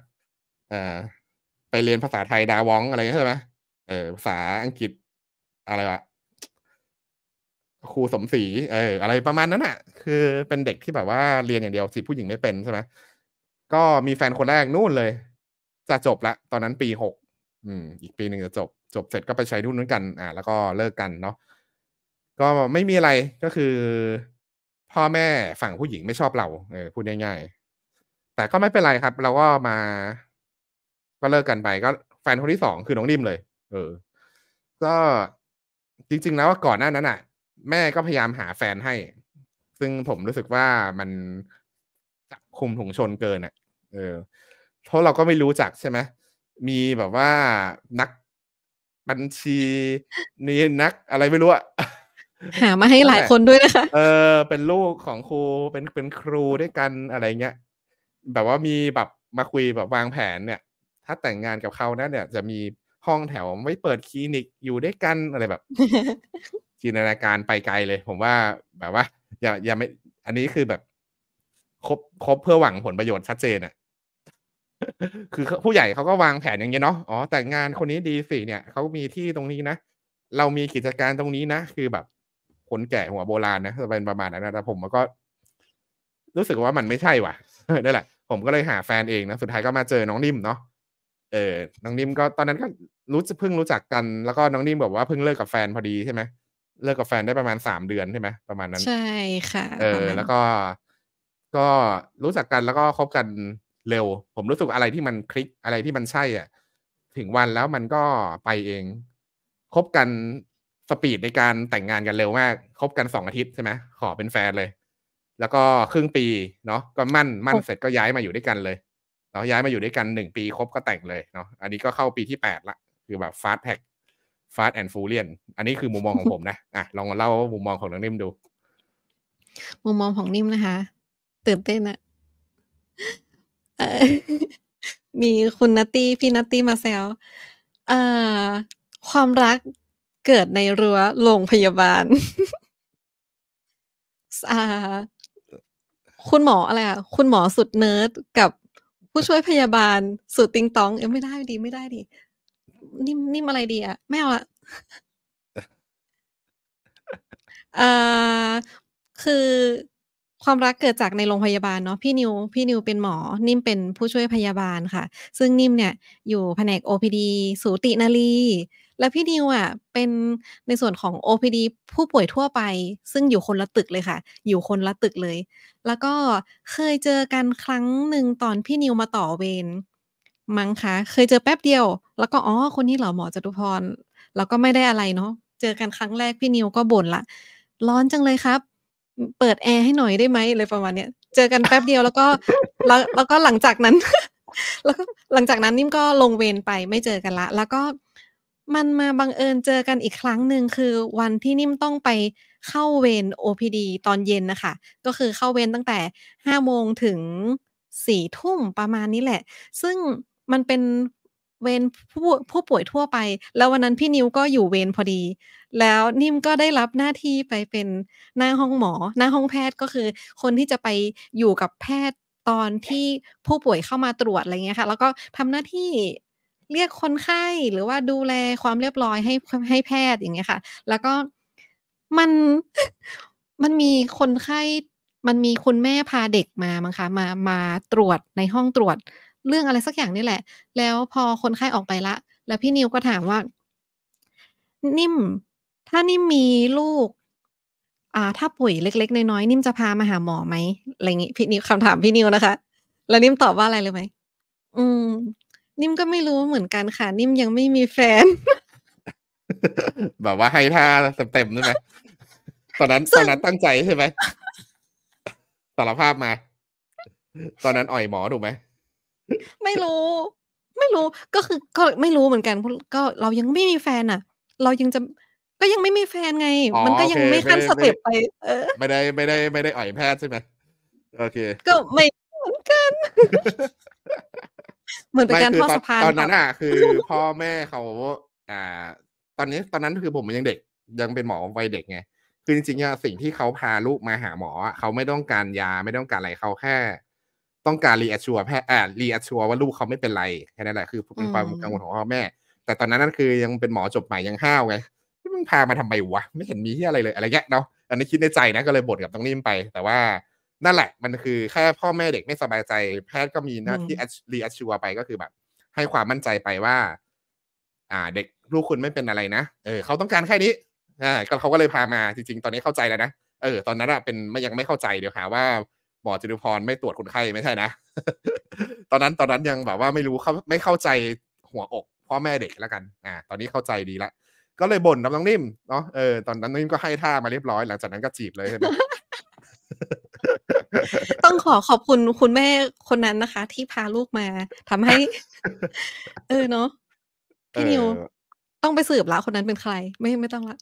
ไปเรียนภาษาไทย ดาวอง อะไรใช่ไหมเออภาษาอังกฤษ อะไรวะครูสมศรีเออ อะไรประมาณนั้นอะ่ะ คือเป็นเด็กที่แบบว่าเรียนอย่างเดียวสิผู้หญิงไม่เป็นใช่ไหมก็มีแฟนคนแรกนู่นเลย จะจบละ ตอนนั้นปีหกอืมอีกปีหนึ่งจะจบจบเสร็จก็ไปใช้ทุนนั้นกัน อ่าแล้วก็เลิกกันเนาะก็ไม่มีอะไรก็คือ พ่อแม่ฝั่งผู้หญิงไม่ชอบเราเออพูดง่ายๆแต่ก็ไม่เป็นไรครับ เราก็มาก็เลิกกันไปก็แฟนคนที่สองคือ น้องนิ่มเลย เออ ก็จริงๆแล้วก่อนหน้านั้นอ่ะ แม่ก็พยายามหาแฟนให้ ซึ่งผมรู้สึกว่ามันจับคุมถุงชนเกินอ่ะเออเพราะเราก็ไม่รู้จักใช่ไหมมีแบบว่านักบัญชีนี่นักอะไรไม่รู้อะหามาให้หลายคนด้วยนะคะเออ เป็นลูกของครูเป็นเป็นครูด้วยกันอะไรเงี้ย แบบว่ามีแบบมาคุยแบบวางแผนเนี่ยถ้าแต่งงานกับเขานะ เนี่ยจะมีห้องแถวไว้เปิดคลินิกอยู่ด้วยกันอะไรแบบจินตนาการไปไกลเลย ผมว่าแบบว่าอย่าอย่าไม่ อันนี้คือแบบครบครบเพื่อหวังผลประโยชน์ชัดเจนอะ่ะ คือผู้ใหญ่เขาก็วางแผนอย่างเงี้ยเนาะอ๋อแต่งงานคนนี้ดีสิเนี่ยเขามีที่ตรงนี้นะเรามีกิจการตรงนี้นะคือแบบ คนแก่หัวโบราณนะจะเป็นประมาณนั้นนะแต่ผมก็รู้สึกว่ามันไม่ใช่ว่ะนั่นแหละ ผมก็เลยหาแฟนเองนะสุดท้ายก็มาเจอน้องนิ่มเนาะเออน้องนิ่มก็ตอนนั้นก็รู้จเพิ่งรู้จักกัน แล้วก็น้องนิ่มบอกว่าเพิ่งเลิกกับแฟนพอดีใช่ไหมเลิกกับแฟนได้ประมาณสามเดือนใช่ไหมประมาณนั้นใช่ค่ะ เออแล้วก็ ก็รู้จักกันแล้วก็คบกันเร็ว ผมรู้สึกอะไรที่มันคลิกอะไรที่มันใช่อ่ะถึงวันแล้วมันก็ไปเองคบกันสปีดในการแต่งงานกันเร็วมากคบกันสองอาทิตย์ใช่ไหมขอเป็นแฟนเลย แล้วก็ครึ่งปีเนาะก็มั่นมั่นเสร็จก็ย้ายมาอยู่ด้วยกันเลยเราย้ายมาอยู่ด้วยกันหนึ่งปีครบก็แต่งเลยเนาะอันนี้ก็เข้าปีที่แปดละ คือแบบฟาสต์แพ็กฟาสต์แอนด์ฟูเรียนอันนี้คือมุมมองของผมนะ อ่ะ ลองเล่ามุมมองของน้องนิ่มดู มุมมองของนิ่มนะคะ ตื่นเต้นอะมีคุณนัตตี้พี่นัตตี้มาแซวความรักเกิดในรั้วโรงพยาบาล คุณหมออะไรอ่ะ คุณหมอสุดเนิร์ดกับผู้ช่วยพยาบาล สูตรติงตองเออไม่ได้ดีไม่ได้ดี นิ่มนิ่มอะไรดีอะไม่เอาละเอ่อคือความรักเกิดจากในโรงพยาบาลเนาะพี่นิวพี่นิวเป็นหมอ นิ่มเป็นผู้ช่วยพยาบาลค่ะ ซึ่งนิ่มเนี่ย อยู่แผนก OPD สูตินารีแล้วพี่นิวอ่ะเป็นในส่วนของ OPD ผู้ป่วยทั่วไป ซึ่งอยู่คนละตึกเลยค่ะ อยู่คนละตึกเลย แล้วก็เคยเจอกันครั้งหนึ่งตอนพี่นิวมาต่อเวรมั้งคะ เคยเจอแป๊บเดียว แล้วก็อ๋อคนนี้เหรอหมอจตุพรแล้วก็ไม่ได้อะไรเนาะเจอกันครั้งแรกพี่นิวก็บ่นละร้อนจังเลยครับ เปิดแอร์ให้หน่อยได้ไหมอะไรประมาณเนี้ยเจอกันแป๊บเดียว แล้วก็แล้วแล้วก็หลังจากนั้น แล้วก็หลังจากนั้นนิ่มก็ลงเวรไปไม่เจอกันละ แล้วก็มันมาบังเอิญเจอกันอีกครั้งหนึ่งคือวันที่นิ่มต้องไปเข้าเวร OPD ตอนเย็นนะคะ ก็คือเข้าเวรตั้งแต่ห้าโมงถึงสี่ทุ่มประมาณนี้แหละ ซึ่งมันเป็นเวรผู้ผู้ป่วยทั่วไป แล้ววันนั้นพี่นิวก็อยู่เวรพอดี แล้วนิ่มก็ได้รับหน้าที่ไปเป็นหน้าห้องหมอ หน้าห้องแพทย์ก็คือ คนที่จะไปอยู่กับแพทย์ตอนที่ผู้ป่วยเข้ามาตรวจอะไรเงี้ยค่ะ แล้วก็ทำหน้าที่เรียกคนไข้หรือว่าดูแลความเรียบร้อยให้ให้แพทย์อย่างเงี้ยค่ะ แล้วก็มันมันมีคนไข้ มันมีคุณแม่พาเด็กมามั้งคะ มามาตรวจในห้องตรวจ เรื่องอะไรสักอย่างนี่แหละ แล้วพอคนไข้ออกไปละ แล้วพี่นิวก็ถามว่า นิ่ม ถ้านิ่มมีลูก อ่า ถ้าป่วยเล็ก ๆ น้อยๆนิ่มจะพามาหาหมอไหมอะไรอย่างงี้ พี่นิวคำถามพี่นิวนะคะ แล้วนิ่มตอบว่าอะไรเลยไหมอืมนิ่มก็ไม่รู้เหมือนกันค่ะนิ่มยังไม่มีแฟน แบบว่าให้ท่าเต็มๆใช่ไหมตอนนั้นตอนนั้นตั้งใจใช่ไหมสารภาพมา ตอนนั้นอ่อยหมอถูกไหมไม่รู้ ไม่รู้ก็คือ ก็ไม่รู้เหมือนกันก็เรายังไม่มีแฟนอ่ะ เรายังจะก็ยังไม่มีแฟนไง มันก็ยังไม่ขั้นสเต็ปไป เออ ไม่ได้ไม่ได้ไม่ได้อ่อยแพทย์ใช่ไหมโอเค ก็ไม่เหมือนกันเหมือนเป็นการทอดสะพานตอนนั้นอ่ะ คือพ่อแม่เขาอ่า ตอนนี้ตอนนั้นคือผมยังเด็กยังเป็นหมอวัยเด็กไงคือจริงๆสิ่งที่เขาพาลูกมาหาหมอเขาไม่ต้องการยาไม่ต้องการอะไรเขาแค่ ต้องการรีแอชชัวแพทย์อ่ารีแอชชัวว่าลูกเขาไม่เป็นไรแค่นั้นแหละคือเป็นความกังวลของพ่อแม่ แต่ตอนนั้นนั่นคือยังเป็นหมอจบใหม่ยังห้าวไงมึงพามาทำไมวะไม่เห็นมีที่อะไรเลยอะไรเงี้ยเนาะอันนี้คิดในใจนะก็เลยบ่นกับต้องนิ่มไป แต่ว่านั่นแหละมันคือแค่พ่อแม่เด็กไม่สบายใจ แพทย์ก็มีหน้าที่รีแอชชัวไปก็คือแบบ ให้ความมั่นใจไปว่า อ่า เด็กลูกคุณไม่เป็นอะไรนะ เออ เขาต้องการแค่นี้อ่าก็เขาก็เลยพามาจริงๆ ตอนนี้เข้าใจแล้วนะ เออ ตอนนั้นอะเป็นยังไม่เข้าใจเดี๋ยวหาว่าหมอจรุพรไม่ตรวจคนไข้ไม่ใช่นะ ตอนนั้นตอนนั้นยังแบบว่าไม่รู้เขาไม่เข้าใจหัวอก พ่อแม่เด็กแล้วกันอ่าตอนนี้เข้าใจดีละ ก็เลยบ่นน้ำน้องนิ่มเนาะเออตอนนั้นนิ่มก็ให้ท่ามาเรียบร้อยหลังจากนั้นก็จีบเลยใช่ไหมต้องขอขอบคุณคุณแม่คนนั้นนะคะ ที่พาลูกมาทำให้ เออเนาะพี่นิวต้องไปสืบล้วคนนั้นเป็นใคร ไม่ไม่ต้องละ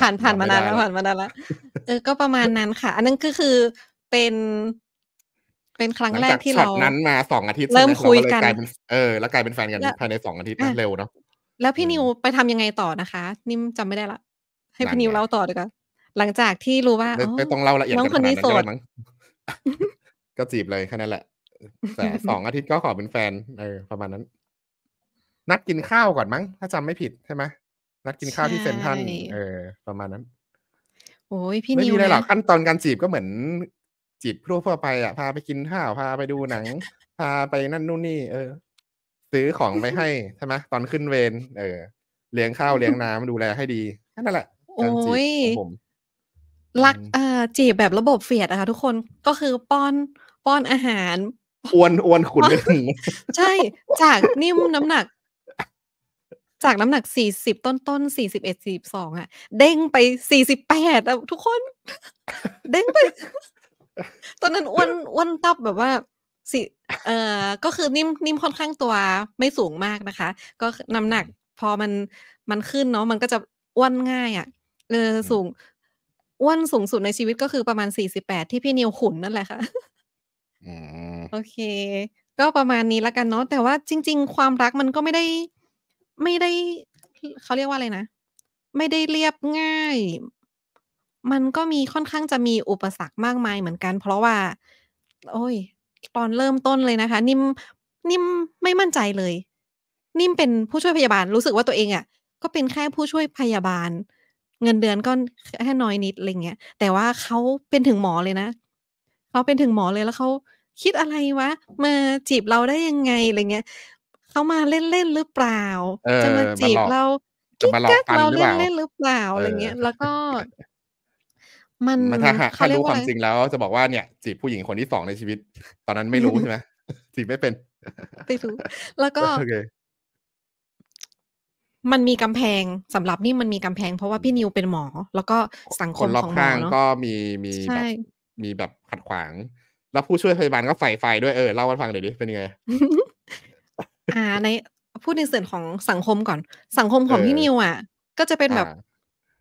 ผ่านผ่านมานานแล้วผ่านมานานละเออ ก็ประมาณนั้นค่ะ อันนั้นก็คือเป็น เป็นครั้งแรกที่เรานั้นมาสองอาทิตย์เริ่มคุยกันเออแล้วกลายเป็นแฟนกันภายในสองอาทิตย์นเร็วเนาะแล้วพี่นิวไปทำยังไงต่อนะคะ นิมจำไม่ได้ละให้พี่นิวเล่าต่อเดีกว่าหลังจากที่รู้ว่าไม่ต้องเล่าละเอียดน้องคนนี้โสดก็จีบเลยแค่นั้นแหละแต่สองอาทิตย์ก็ขอเป็นแฟน เออ ประมาณนั้น นัดกินข้าวก่อนมั้ง ถ้าจำไม่ผิด ใช่ไหมนัดกินข้าวที่เซนทันเออ ประมาณนั้นโอ้ยพี่นิวไม่มีอะไรหรอกขั้นตอนการจีบก็เหมือนจีบพวกทั่วไปอ่ะ พาไปกินข้าวพาไปดูหนัง พาไปนั่นนู่นนี่ เออ ซื้อของไปให้ใช่ไหมตอนขึ้นเวร เออ เลี้ยงข้าวเลี้ยงน้ำดูแลให้ดี แค่นั่นแหละโอ้ยผมรักเอ่อจีบแบบระบบเฟียดนะคะทุกคนก็คือป้อน ป้อนอาหาร อ้วนอ้วนขุนเใช่ จากนิ่มน้ำหนัก จากน้ำหนักสี่สิบต้นต้นสี่สิบเอ็ดสี่สองอะเด้งไปสี่สิบแปดอะทุกคน เด้งไป ตอนนั้นอ้วนอ้วนตับแบบว่า สิ เอ่อก็คือนิ่มนิ่มค่อนข้างตัวไม่สูงมากนะคะ ก็น้ำหนักพอมันมันขึ้นเนาะมันก็จะอ้วนง่ายอ่ะเออสูงอ้วนสูงสุดในชีวิตก็คือประมาณสี่สิแปดที่พี่นิวขุนนั่นแหละค่ะโอเค ก็ประมาณนี้ละกันเนาะ แต่ว่าจริง ๆ ความรักมันก็ไม่ได้ ไม่ได้เขาเรียกว่าอะไรนะ ไม่ได้เรียบง่าย มันก็มีค่อนข้างจะมีอุปสรรคมากมายเหมือนกัน เพราะว่า โอ้ย ตอนเริ่มต้นเลยนะคะ นิ่มนิ่มไม่มั่นใจเลย นิ่มเป็นผู้ช่วยพยาบาล รู้สึกว่าตัวเองอะ่ะก็เป็นแค่ผู้ช่วยพยาบาลเงินเดือนก็แค่น้อยนิดอะไรเงี้ยแต่ว่าเขาเป็นถึงหมอเลยนะเขาเป็นถึงหมอเลยแล้วเขาคิดอะไรวะ มาจีบเราได้ยังไงอะไรเงี้ยเขามาเล่น ๆ หรือเปล่าจะมาจีบเราจิ๊กกักเราเล่นเล่นหรือเปล่าอะไรเงี้ยแล้วก็ มันถ้าถ้เขารู้ความจริงแล้วจะบอกว่าเนี่ยจีบผู้หญิงคนที่สองในชีวิต ตอนนั้นไม่รู้ใช่ไหมจีบไม่เป็นไม่รู้แล้วก็มันมีกำแพง สำหรับนี่มันมีกำแพงเพราะว่าพี่นิวเป็นหมอ แล้วก็สังคมของหมอเนาะก็มีมีแบบมีแบบขัดขวาง แล้วผู้ช่วยพยาบาลก็ใส่ไฟด้วยเออเล่าให้ฟังหน่อยดิเป็นยังไงอ่าใน พูดในส่วนของสังคมก่อน สังคมของพี่นิวอ่ะ ก็จะเป็นแบบ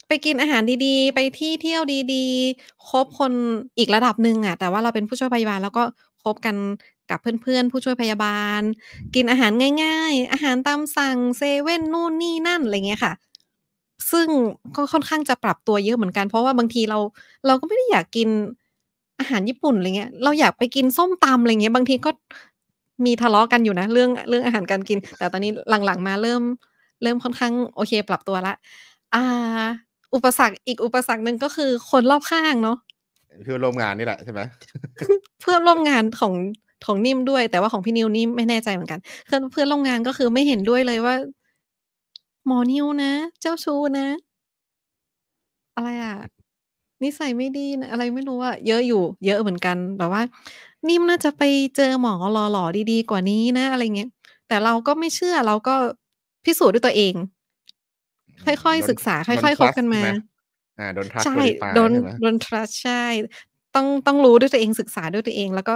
ไปกินอาหารดี ๆ ไปที่เที่ยวดี ๆคบคนอีกระดับหนึ่งอ่ะ แต่ว่าเราเป็นผู้ช่วยพยาบาลแล้วก็คบกันกับเพื่อนๆผู้ช่วยพยาบาล กินอาหารง่าย ๆ อาหารตามสั่งเซเว่นนู่นนี่นั่นอะไรเงี้ยค่ะ ซึ่งก็ค่อนข้างจะปรับตัวเยอะเหมือนกัน เพราะว่าบางทีเรา เราก็ไม่ได้อยากกินอาหารญี่ปุ่นอะไรเงี้ย เราอยากไปกินส้มตำอะไรเงี้ย บางทีก็มีทะเลาะกันอยู่นะ เรื่องเรื่องอาหารการกิน แต่ตอนนี้หลังๆมาเริ่มเริ่มค่อนข้างโอเคปรับตัวละอ่า อุปสรรคอีกอุปสรรคหนึ่งก็คือคนรอบข้างเนาะเพื่อนร่วมงานนี่แหละใช่ไหมเพื่อนร่วมงานของของนิ่มด้วยแต่ว่าของพี่นิวนี่ไม่แน่ใจเหมือนกันเพื่อนเพื่อนโรงงานก็คือไม่เห็นด้วยเลยว่าหมอนิวนะ เจ้าชู้นะ อะไรอะนิสัยไม่ดีนะอะไรไม่รู้อะเยอะอยู่ เยอะเหมือนกัน แบบว่า นิ่มน่า จะไปเจอหมอหล่อๆดีๆกว่านี้นะอะไรเงี้ย แต่เราก็ไม่เชื่อเราก็พิสูจน์ด้วยตัวเอง ค่อยๆศึกษาค่อยๆคบกันมาอ่าโดนทัชใช่โดนโดนทัชใช่ ต้องต้องรู้ด้วยตัวเองศึกษาด้วยตัวเอง แล้วก็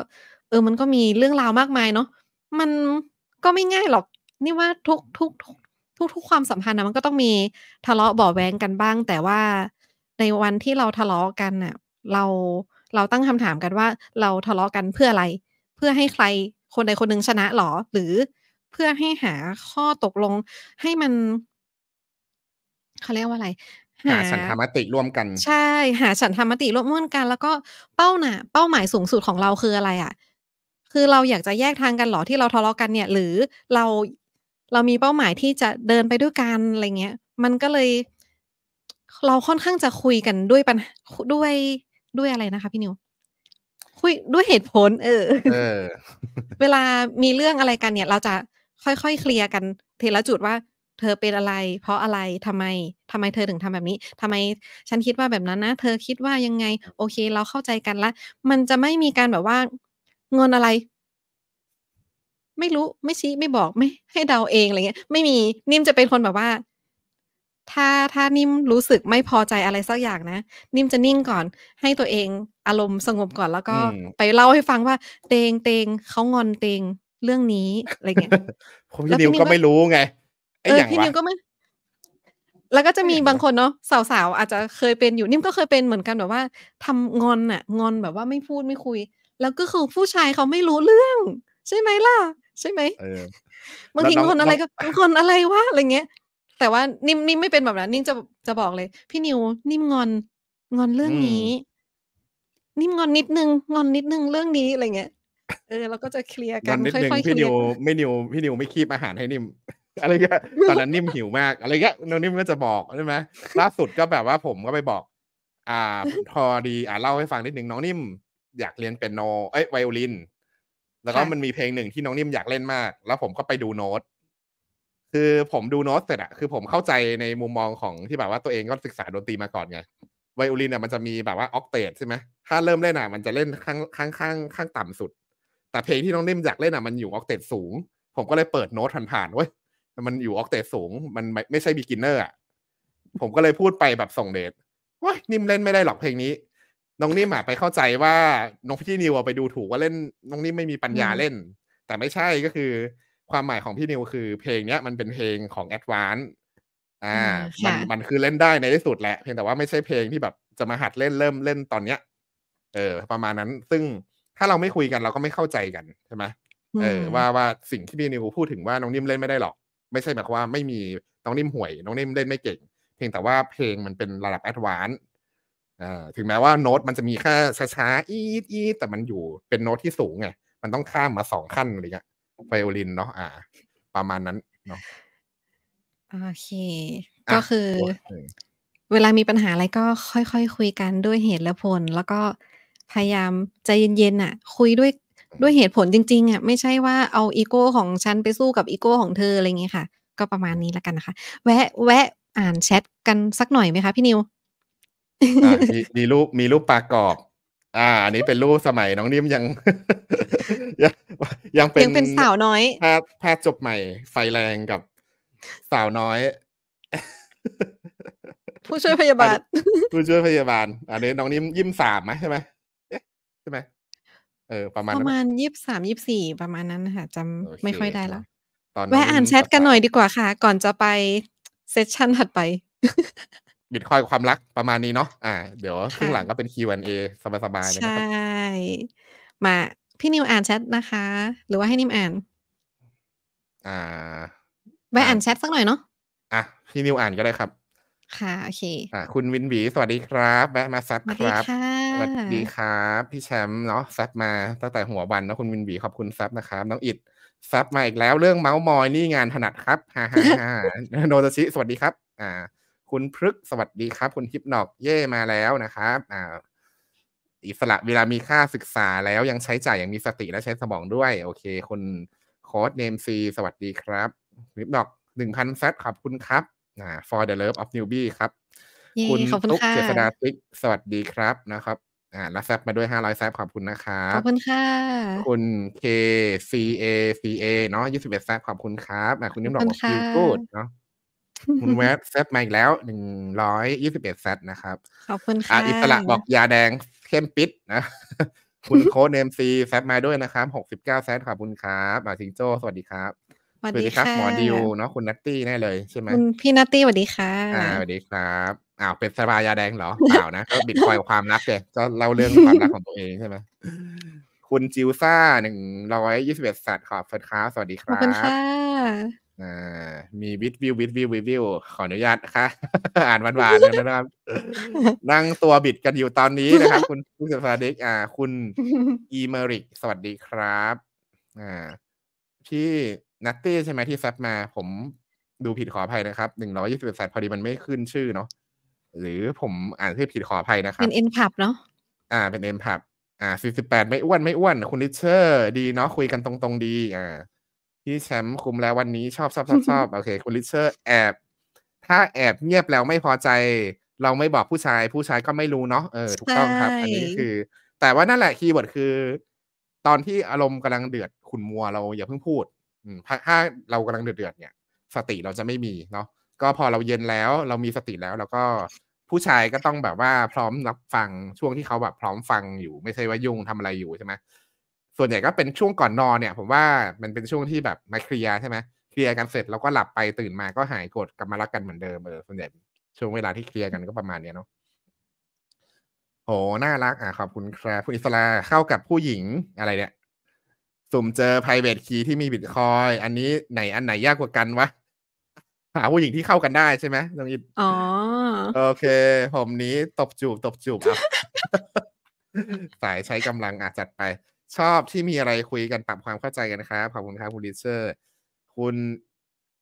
เออ มันก็มีเรื่องราวมากมายเนาะ มันก็ไม่ง่ายหรอก นี่ว่าทุกทุก ทุก ทุกความสัมพันธ์นะมัน ก็ต้องมีทะเลาะบ่อแว้งกันบ้าง แต่ว่าในวันที่เราทะเลาะกันน่ะ เรา เราตั้งคำถามกันว่า เราทะเลาะกันเพื่ออะไร เพื่อให้ใคร คนใดคนหนึ่งชนะหรอ หรือ เพื่อให้หาข้อตกลงให้มันเขาเรียกว่าอะไร หาสันธรรมติร่วมกัน ใช่ หาสันธรรมติร่วมกัน แล้วก็เป้าหนาเป้าหมายสูงสุดของเราคืออะไรอะ่ะคือเราอยากจะแยกทางกันหรอที่เราทะเลาะกันเนี่ย หรือเราเรามีเป้าหมายที่จะเดินไปด้วยกันอะไรเงี้ยมันก็เลย เราค่อนข้างจะคุยกันด้วยปัญด้วยด้วยอะไรนะคะพี่นิวคุยด้วยเหตุผลเออ เวลามีเรื่องอะไรกันเนี่ย เราจะค่อยๆเคลียร์กันทีละจุดว่า เธอเป็นอะไรเพราะอะไรทำไม ทำไมเธอถึงทำแบบนี้ ทำไม ฉันคิดว่าแบบนั้นนะเธอคิดว่ายังไง โอเคเราเข้าใจกันละมันจะไม่มีการแบบว่าเงินอะไร ไม่รู้ไม่ชี้ ไม่บอกไม่ ให้เดาเองอะไรเงี้ย ไม่มีนิ่มจะเป็นคนแบบว่า ถ้าถ้านิ่มรู้สึกไม่พอใจอะไรสักอย่างนะนิ่มจะนิ่งก่อนให้ตัวเองอารมณ์สงบก่อนแล้วก็ ไปเล่าให้ฟังว่า เตงเตงเขางอนเตงเรื่องนี้อะไรเงี้ยผมพี่นิวก็ไม่รู้ไงเออพี่นิวก็ไม่แล้วก็จะมีบางคนเนาะสาวๆ อาจจะเคยเป็นอยู่นิ่มก็เคยเป็นเหมือนกันแบบว่า ทำงอนอะงอนแบบว่าไม่พูดไม่คุยแล้วก็คือผู้ชายเขาไม่รู้เรื่อง ใช่ไหมล่ะใช่ไหมบางทีคนอะไรก็ คนอะไรวะอะไรเงี้ยแต่ว่านิ่มนิ่มไม่เป็นแบบนั้นนิ่มจะจะบอกเลย พี่นิว นิ่มงอน งอนเรื่องนี้ นิ่มงอนนิดนึงงอนนิดนึงเรื่องนี้อะไรเงี้ยเออเราก็จะเคลียร์กันค่อยๆพี่นิวไม่นิวพี่นิวไม่คีบอาหารให้นิ่ม อะไรเงี้ยตอนนั้นนิ่มหิวมาก อะไรเงี้ยน้องนิ่มก็จะบอกใช่ไหมล่าสุดก็แบบว่าผมก็ไปบอก อ่าพอดีอ่าเล่าให้ฟังนิดนึงน้องนิ่มอยากเรียนเป็นโนเอ้ยไวโอลินแล้วก็มันมีเพลงหนึ่งที่น้องนิ่มอยากเล่นมาก แล้วผมก็ไปดูโน้ต คือผมดูโน้ต เสร็จอะคือ ผมเข้าใจในมุมมองของที่แบบว่าตัวเองก็ศึกษาดนตรีมาก่อนไงไวโอลินอะมันจะมีแบบว่าออกเตทใช่ไหมถ้า เริ่มเล่นอะมันจะเล่นข้างข้างข้างข้างต่ำสุด แต่เพลงที่น้องนิ่มอยากเล่นอะมันอยู่ออกเตทสูง ผมก็เลยเปิดโน้ตผ่านๆเว้ยมันอยู่ออกเตทสูงมันไม่ไม่ใช่บิ๊กินเนอร์อะผมก็เลยพูดไปแบบส่งเดทว้ยนิ่มเล่นไม่ได้หรอกเพลงนี้น้องนิ่มไปเข้าใจว่าน้องพี่นิวไปดูถูกว่าเล่นน้องนิ่มไม่มีปัญญาเล่น แต่ไม่ใช่ก็คือความหมายของพี่นิวคือ เพลงเนี้ยมันเป็นเพลงของแอดวานซ์อ่ามันมันคือเล่นได้ในที่สุดแหละเพียงแต่ว่าไม่ใช่เพลงที่แบบจะมาหัดเล่นเริ่มเล่นตอนเนี้ยเออ ประมาณนั้นซึ่งถ้าเราไม่คุยกันเราก็ไม่เข้าใจกันใช่ไหมเออว่าว่าสิ่งที่พี่นิวพูดถึงว่าน้องนิ่มเล่นไม่ได้หรอกไม่ใช่หมายความว่าไม่มีน้องนิ่มห่วย น้องนิ่มเล่นไม่เก่งเพียงแต่ว่าเพลงมันเป็นระดับแอดวานซ์ถึงแม้ว่าโน้ตมันจะมีค่าช้าๆ อีดอีแต่มันอยู่เป็นโน้ตที่สูงไงมันต้องข้ามมาสองขั้นอะไรเงี้ยไฟโอลินเนาะอ่า ประมาณนั้นเนาะโอเค ก็คือเวลามีปัญหาอะไรก็ค่อยๆคคุยกันด้วยเหตุและผล แล้วก็พยายามใจเย็นๆอ่ะ คุยด้วยด้วยเหตุผลจริงๆอ่ะไม่ใช่ว่าเอาอีโก้ของฉันไปสู้กับอีโก้ของเธออะไรเงี้ยค่ะ ก็ประมาณนี้แล้วกันนะคะ แวะแวะ อ่านแชทกันสักหน่อยไหมคะพี่นิวมีรูปมีรูปปลากรอบ อ่า อันนี้เป็นรูปสมัยน้องนิ่มยัง ยังเป็นยังเป็นสาวน้อยแพทย์จบใหม่ ไฟแรงกับสาวน้อย ผู้ช่วยพยาบาล ผู้ช่วยพยาบาล อันนี้น้องนิ่มยิ้มสามไหมใช่ไหมใช่ไหมเออประมาณ ประมาณยี่สิบสามยี่บสี่ประมาณนั้นค่ะจำไม่ค่อยได้แล้วแวะอ่านแชทกันหน่อยดีกว่าค่ะ ก่อนจะไปเซสชั่นถัดไปบิตคอยความรักประมาณนี้เนาะอ่าเดี๋ยวครึ่งหลังก็เป็น Q&A สบายๆ นะครับ ใช่ มาพี่นิวอ่านแชทนะคะ หรือว่าให้นิมอ่าน อ่าไปอ่านแชทสักหน่อยเนาะอ่ะ พี่นิวอ่านก็ได้ครับ ค่ะ โอเคอ่าคุณวินบีสวัสดีครับ แวะมาซับครับสวัสดีครับ พี่แชมป์เนาะซับมาตั้งแต่หัววันเนาะคุณวินบีขอบคุณซับนะครับน้องอิดซับมาอีกแล้วเรื่องเมาส์มอยนี่งานถนัดครับฮ่าฮ่าฮ่าโนโตชิสวัสดีครับ อ่าคุณพฤกสวัสดีครับ คุณฮิปนอกเย่มาแล้วนะครับอ่า อิสระเวลามีค่าศึกษาแล้วยังใช้จ่ายอย่างมีสติและใช้สมองด้วย โอเค คุณโค้ดเนมซีสวัสดีครับฮิปนอกหนึ่งพันแซดขอบคุณครับ อ่า for the love of newbie ครับ คุณตุ๊กเจษดาติ๊กสวัสดีครับนะครับอ่ารับแซบมาด้วยห้าร้อยแซบขอบคุณนะครับ ขอบคุณค่ะคุณ K C A C A เนาะยี่สิบเอ็ดแซบขอบคุณครับอ่าคุณนิมบอกว่าคิวกูดเนาะคุณแวดแซดมาอีกแล้วหนึ่งร้อยยี่สิบเอ็ดแซดนะครับขอบคุณค่ะอิสระบอกยาแดงเข้มปิดนะ คุณโค้ดเนมซีแซดมาด้วยนะครับหกสิบเก้าแซดขอบคุณครับมาสิงโจ้สวัสดีครับสวัสดีครับหมอดิวเนาะคุณนัตตี้แน่เลยใช่ไหมคุณพี่นัตตี้สวัสดีค่ะ อ่าสวัสดีครับอ้าวเป็นสบายาแดงเหรอเปล่านะ ก็บิดคอยความรักเลยก็เล่าเรื่องความรักของตัวเองใช่ไหมคุณจิวซ่าหนึ่งร้อยยี่สิบเอ็ดสัตว์ขอบุณครับาสวัสดีครับขอบคุณค่ะมีวิดวิววิดวิววิดวิวขออนุญาตค่ะ อ่านนวานนะครับ นั่งตัวบิดกันอยู่ตอนนี้นะครับ คุณคุณสฟาดิกอ่า คุณอีเมริกสวัสดีครับ อ่าพี่นัตตี้ใช่ไหมที่แซปมา ผมดูผิดขออภัยนะครับหนึ่งร้อยี่สิบแปดพอดีมันไม่ขึ้นชื่อเนาะหรือผมอ่านชื่อผิดขออภัยนะครับเป็นเอ็นผับเนาะอ่า เป็นเอ็นผับอ่าสี่สิบแปดไม่อ้วน ไม่อ้วนคุณลิเชอร์ดีเนาะคุยกันตรงๆ ดีอ่าพี่แชมป์คุมแล้ววันนี้ชอบชอบชอบชอบโอเคคุณลิเชอร์แอบถ้าแอบเงียบแล้วไม่พอใจเราไม่บอกผู้ชาย ผู้ชายก็ไม่รู้ เนาะเออถูกต้องครับอันนี้คือ แต่ว่านั่นแหละคีย์เวิร์ดคือ ตอนที่อารมณ์กำลังเดือดขุนมัวเราอย่าเพิ่งพูดถ้าเรากำลังเดือดเดือดเนี่ย สติเราจะไม่มีเนาะก็พอเราเย็นแล้วเรามีสติแล้วเราก็ผู้ชายก็ต้องแบบว่าพร้อมรับฟังช่วงที่เขาแบบพร้อมฟังอยู่ ไม่ใช่ว่ายุ่งทำอะไรอยู่ใช่ไหมส่วนใหญ่ก็เป็นช่วงก่อนนอนเนี่ยผมว่ามันเป็นช่วงที่แบบมาเคลียใช่ไหมเคลียกันเสร็จแล้วก็หลับไปตื่นมาก็หายกดกลับมารักกันเหมือนเดิมเออส่วนใหญ่ช่วงเวลาที่เคลียกันก็ประมาณเนี้ยเนาะโหน่ารักอ่ะขอบคุณครับ คุณอิสรา เข้ากับผู้หญิงอะไรเนี่ย สุ่มเจอ private key ที่มีบิตคอย อันนี้ไหนอันไหนยากกว่ากันวะหาผู้หญิงที่เข้ากันได้ใช่ไหมน้องอิดอ๋อโอเคผมนี้ตบจูบตบจูบอ่ะสายใช้กำลังอ่ะจัดไปชอบที่มีอะไรคุยกันปรับความเข้าใจกันนะครับ ขอบคุณครับ คุณดิเซอร์ คุณ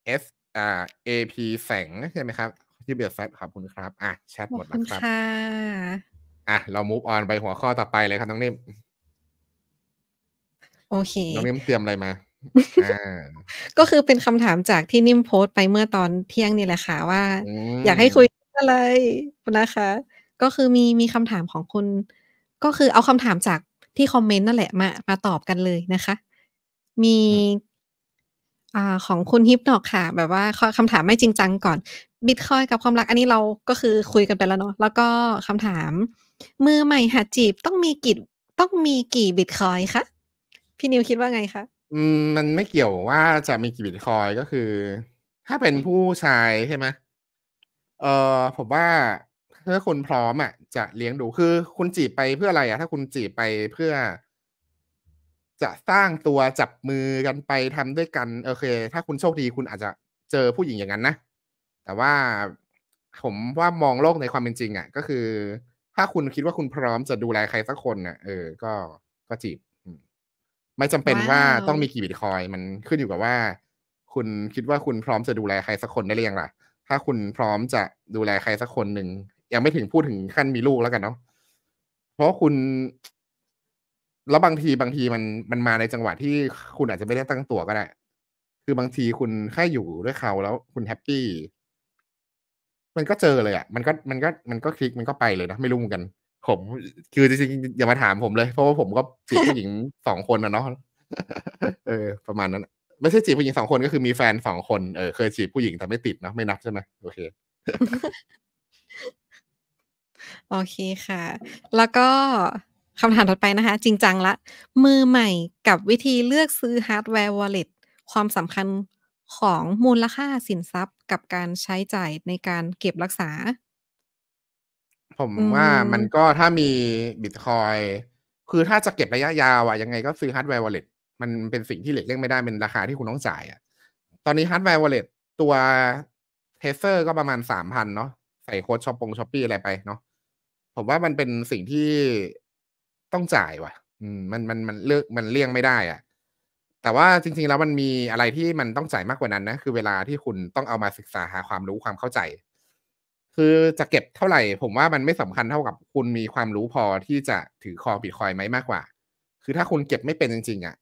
เอสอ่าเอพีแสงใช่ไหมครับ ที่เบียร์แฟตขอบคุณครับ อ่ะ แชทหมดแล้วครับอ่ะ เราม o ฟออนไปหัวข้อต่อไปเลยครับ น้องนิ่ม โอเค น้องนิ่มเตรียมอะไรมา ก็คือเป็นคำถามจากที่นิ่มโพสต์ไปเมื่อตอนเที่ยงนี่แหละค่ะ ว่า อยากให้คุยอะไรนะคะ ก็คือมีมีคำถามของคุณ ก็คือเอาคำถามจากที่คอมเมนต์นั่นแหละ มามาตอบกันเลยนะคะ มีอของคุณฮิปนอกค่ะ แบบว่าคำถามไม่จริงจังก่อนบิตคอยกับความรัก อันนี้เราก็คือคุยกันไปแล้วเนาะแล้วก็คำถาม มือใหม่หัดจีบต้องมีกี่ต้องมีกี่บิตคอยคะพี่นิวคิดว่าไงคะอืมมันไม่เกี่ยวว่าจะมีกี่บิตคอยก็คือ ถ้าเป็นผู้ชายใช่ไหมเออผมว่าถ้าคนพร้อมอ่ะจะเลี้ยงดูคือคุณจีบไปเพื่ออะไรอะถ้าคุณจีบไปเพื่อ จะสร้างตัวจับมือกันไปทำด้วยกันโอเค ถ้าคุณโชคดี คุณอาจจะเจอผู้หญิงอย่างนั้นนะแต่ว่าผมว่ามองโลกในความเป็นจริงอะก็คือ ถ้าคุณคิดว่าคุณพร้อมจะดูแลใครสักคนอะเออ ก็ก็จีบไม่จำเป็นว่าต้องมีกี่บิตคอยมันขึ้นอยู่กับว่า คุณคิดว่าคุณพร้อมจะดูแลใครสักคนได้หรือยังล่ะถ้าคุณพร้อมจะดูแลใครสักคนหนึ่งยังไม่ถึงพูดถึงขั้นมีลูกแล้วกันเนาะ เพราะคุณ แล้วบางทีบางทีมันมันมาในจังหวะที่คุณอาจจะไม่ได้ตั้งตัวก็ได้ คือบางทีคุณแค่อยู่ด้วยเขาแล้ว คุณแฮปปี้ มันก็เจอเลยอะ่ะ มันก็มันก็ มันก็คลิกมันก็ไปเลยนะไม่รู้เหมือนกัน ผม คือจริงๆอย่ามาถามผมเลย เพราะว่าผมก็จีบผู้หญิงสองคนนะเนาะ เออ ประมาณนั้น ไม่ใช่จีบผู้หญิงสองคนก็คือมีแฟนสองคน เออเคยจีบผู้หญิงแต่ไม่ติดเนาะไม่นับใช่ไหมโอเคโอเคค่ะ แล้วก็คำถามถัดไปนะคะ จริงจังละ มือใหม่กับวิธีเลือกซื้อฮาร์ดแวร์วอลเล็ตความสำคัญของมูลค่าสินทรัพย์กับการใช้จ่ายในการเก็บรักษา ผมว่ามันก็ถ้ามีบิตคอยคือถ้าจะเก็บระยะยาวอะยังไงก็ซื้อฮาร์ดแวร์วอลเล็ตมันเป็นสิ่งที่เหล็กเลี่ยงไม่ได้เป็นราคาที่คุณต้องจ่ายอะตอนนี้ฮาร์ดแวร์วอลเล็ตตัวเทเซอร์ก็ประมาณสามพันเนาะใส่โค้ดช้อปปงช้อปปี้อะไรไปเนาะผมว่ามันเป็นสิ่งที่ต้องจ่ายว่ะ อืม มันมันมันเลือกมันเลี่ยงไม่ได้อะ แต่ว่าจริง ๆ แล้วมันมีอะไรที่มันต้องจ่ายมากกว่านั้นนะ คือเวลาที่คุณต้องเอามาศึกษาหาความรู้ความเข้าใจ คือจะเก็บเท่าไหร่ ผมว่ามันไม่สำคัญเท่ากับคุณมีความรู้พอที่จะถือครองบิตคอยไหมมากกว่า คือถ้าคุณเก็บไม่เป็นจริง ๆอะ่ะ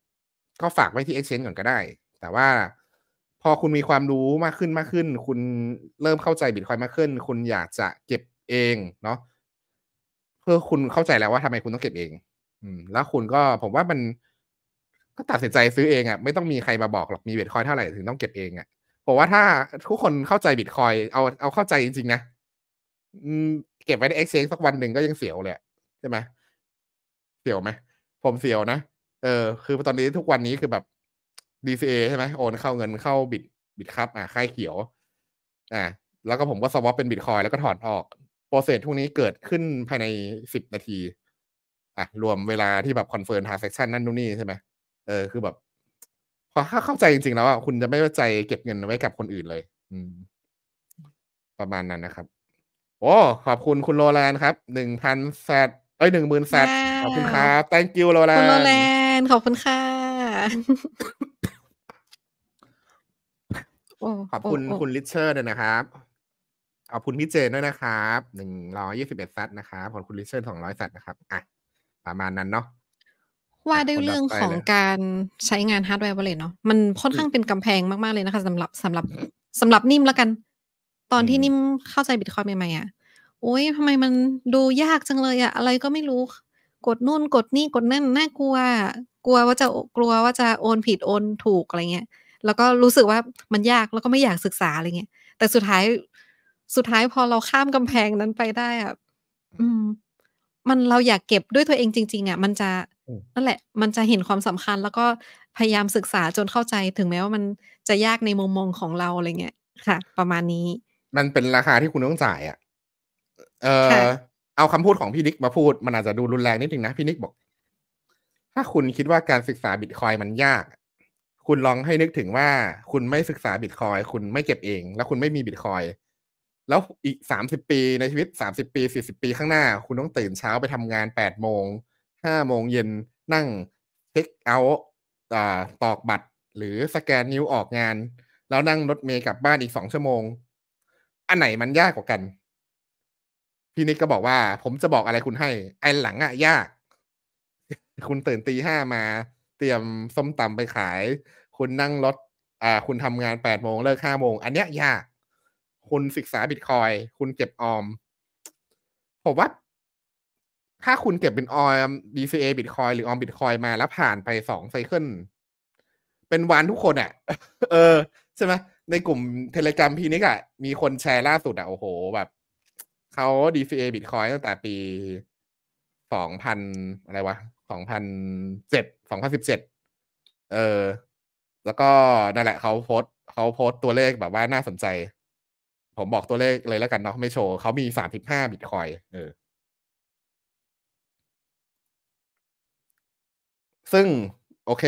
ก็ฝากไว้ที่อ็กซ์เชนก่อนก็ได้ แต่ว่าพอคุณมีความรู้มากขึ้นมากขึ้น คุณเริ่มเข้าใจบิตคอยมากขึ้น คุณอยากจะเก็บเองเนาะเพื่อคุณเข้าใจแล้วว่าทำไมคุณต้องเก็บเอง อืม แล้วคุณก็ผมว่ามันก็ตัดสินใจซื้อเองอะ่ะไม่ต้องมีใครมาบอกหรอกมีบิตคอยเท่าไหร่ ถึงต้องเก็บเองอะ่ะผมว่าถ้าทุกคนเข้าใจบิตคอยเอาเอาเข้าใจจริงๆนะอืมเก็บไว้ในเอ็กเซสักวันหนึ่งก็ยังเสียวเลยใช่ไหมเสียวไหมผมเสียวนะเออ คือตอนนี้ทุกวันนี้คือแบบ DCA ใช่ไหมโอนเข้าเงินเข้าบิตบิตครับอ่ะค่ายเขียว อ่ะ แล้วก็ผมก็สวอปเป็นบิตคอยแล้วก็ถอนออกโปรเซสทุกนี้เกิดขึ้นภายในสิบนาทีอ่ะรวมเวลาที่แบบคอนเฟิร์มทาร์เซ็กชันนั่นนู่นนี่ใช่ไหม เออคือแบบพอถ้าเข้าใจจริงๆแล้วอ่ะ คุณจะไม่ไว้ใจเก็บเงินไว้กับคนอื่นเลย อืม ประมาณนั้นนะครับ โอ้ ขอบคุณคุณโรแลนครับหนึ่งพันแซดเอ้ยหนึ่งหมื่นแซดขอบคุณครับ thank you โรแลนคุณโรแลนขอบคุณค่ะขอบคุณคุณลิเชอร์ด้วยนะครับขอบคุณพี่เจนด้วยนะครับหนึ่งร้อยยี่สิบเอ็ดซัดนะครับ ขอบคุณลิเช์สองร้อยซัดนะครับ อ่ะ ประมาณนั้นเนาะ ว่าด้วยเรื่องของการใช้งานฮาร์ดแวร์วอลเลนเนาะ มันค่อนข้างเป็นกำแพงมาก ๆ เลยนะคะสำหรับสำหรับสำหรับนิ่มแล้วกัน ตอนที่นิ่มเข้าใจบิตคอยใหม่ๆอ่ะ โอ้ยทำไมมันดูยากจังเลยอ่ะ อะไรก็ไม่รู้ กดนู่นกดนี่กดนั่น น่ากลัว กลัวว่าจะกลัวว่าจะโอนผิดโอนถูกอะไรเงี้ย แล้วก็รู้สึกว่ามันยากแล้วก็ไม่อยากศึกษาอะไรเงี้ย แต่สุดท้ายสุดท้ายพอเราข้ามกำแพงนั้นไปได้อ่ะอืม มันเราอยากเก็บด้วยตัวเองจริงๆอ่ะมันจะนั่นแหละ มันจะเห็นความสำคัญ แล้วก็พยายามศึกษาจนเข้าใจถึงแม้ว่ามันจะยากในมุมมองของเราอะไรเงี้ยค่ะ ประมาณนี้ มันเป็นราคาที่คุณต้องจ่ายอ่ะเออเอาคำพูดของพี่นิกมาพูด มันอาจจะดูรุนแรงนิดนึงนะ พี่นิกบอก ถ้าคุณคิดว่าการศึกษาบิตคอยมันยาก คุณลองให้นึกถึงว่าคุณไม่ศึกษาบิตคอยคุณไม่เก็บเองแล้วคุณไม่มีบิตคอยแล้วอีกสามสิบปีในชีวิตสามสิบปีสี่สิบปีข้างหน้า คุณต้องตื่นเช้าไปทำงานแปดโมงห้าโมงเย็นนั่งเช็คเอาตอกบัตรหรือสแกนนิ้วออกงาน แล้วนั่งรถเมย์กลับบ้านอีกสองชั่วโมง อันไหนมันยากกว่ากัน พี่นิกก็บอกว่าผมจะบอกอะไรคุณให้ไอ้หลังอะยาก คุณตื่นตีห้ามาเตรียมส้มตำไปขาย คุณนั่งรถอ่า คุณทำงานแปดโมงเลิกห้าโมงอันเนี้ยยากคุณศึกษาบิตคอย คุณเก็บออม ผมว่า ถ้าคุณเก็บเป็นออม DCA บิตคอยหรือออมบิตคอยมาแล้วผ่านไปสองไซเคิลเป็นวันทุกคนอะ่ะเออใช่ไหมในกลุ่มเทเลกรามพีนี้อะมีคนแชร์ล่าสุดอะ่ะโอ้โหแบบเขา DCA บิตคอยตั้งแต่ปีสองพันอะไรวะสองพันเจ็ดสองพันสิบเจ็ดเออแล้วก็นั่นแหละเขาโพสเขาโพสตัวเลขแบบว่าน่าสนใจผมบอกตัวเลขเลยแล้วกันเนาะไม่โชว์เขามีสามสิบห้าบิตคอยเออ ซึ่งโอเค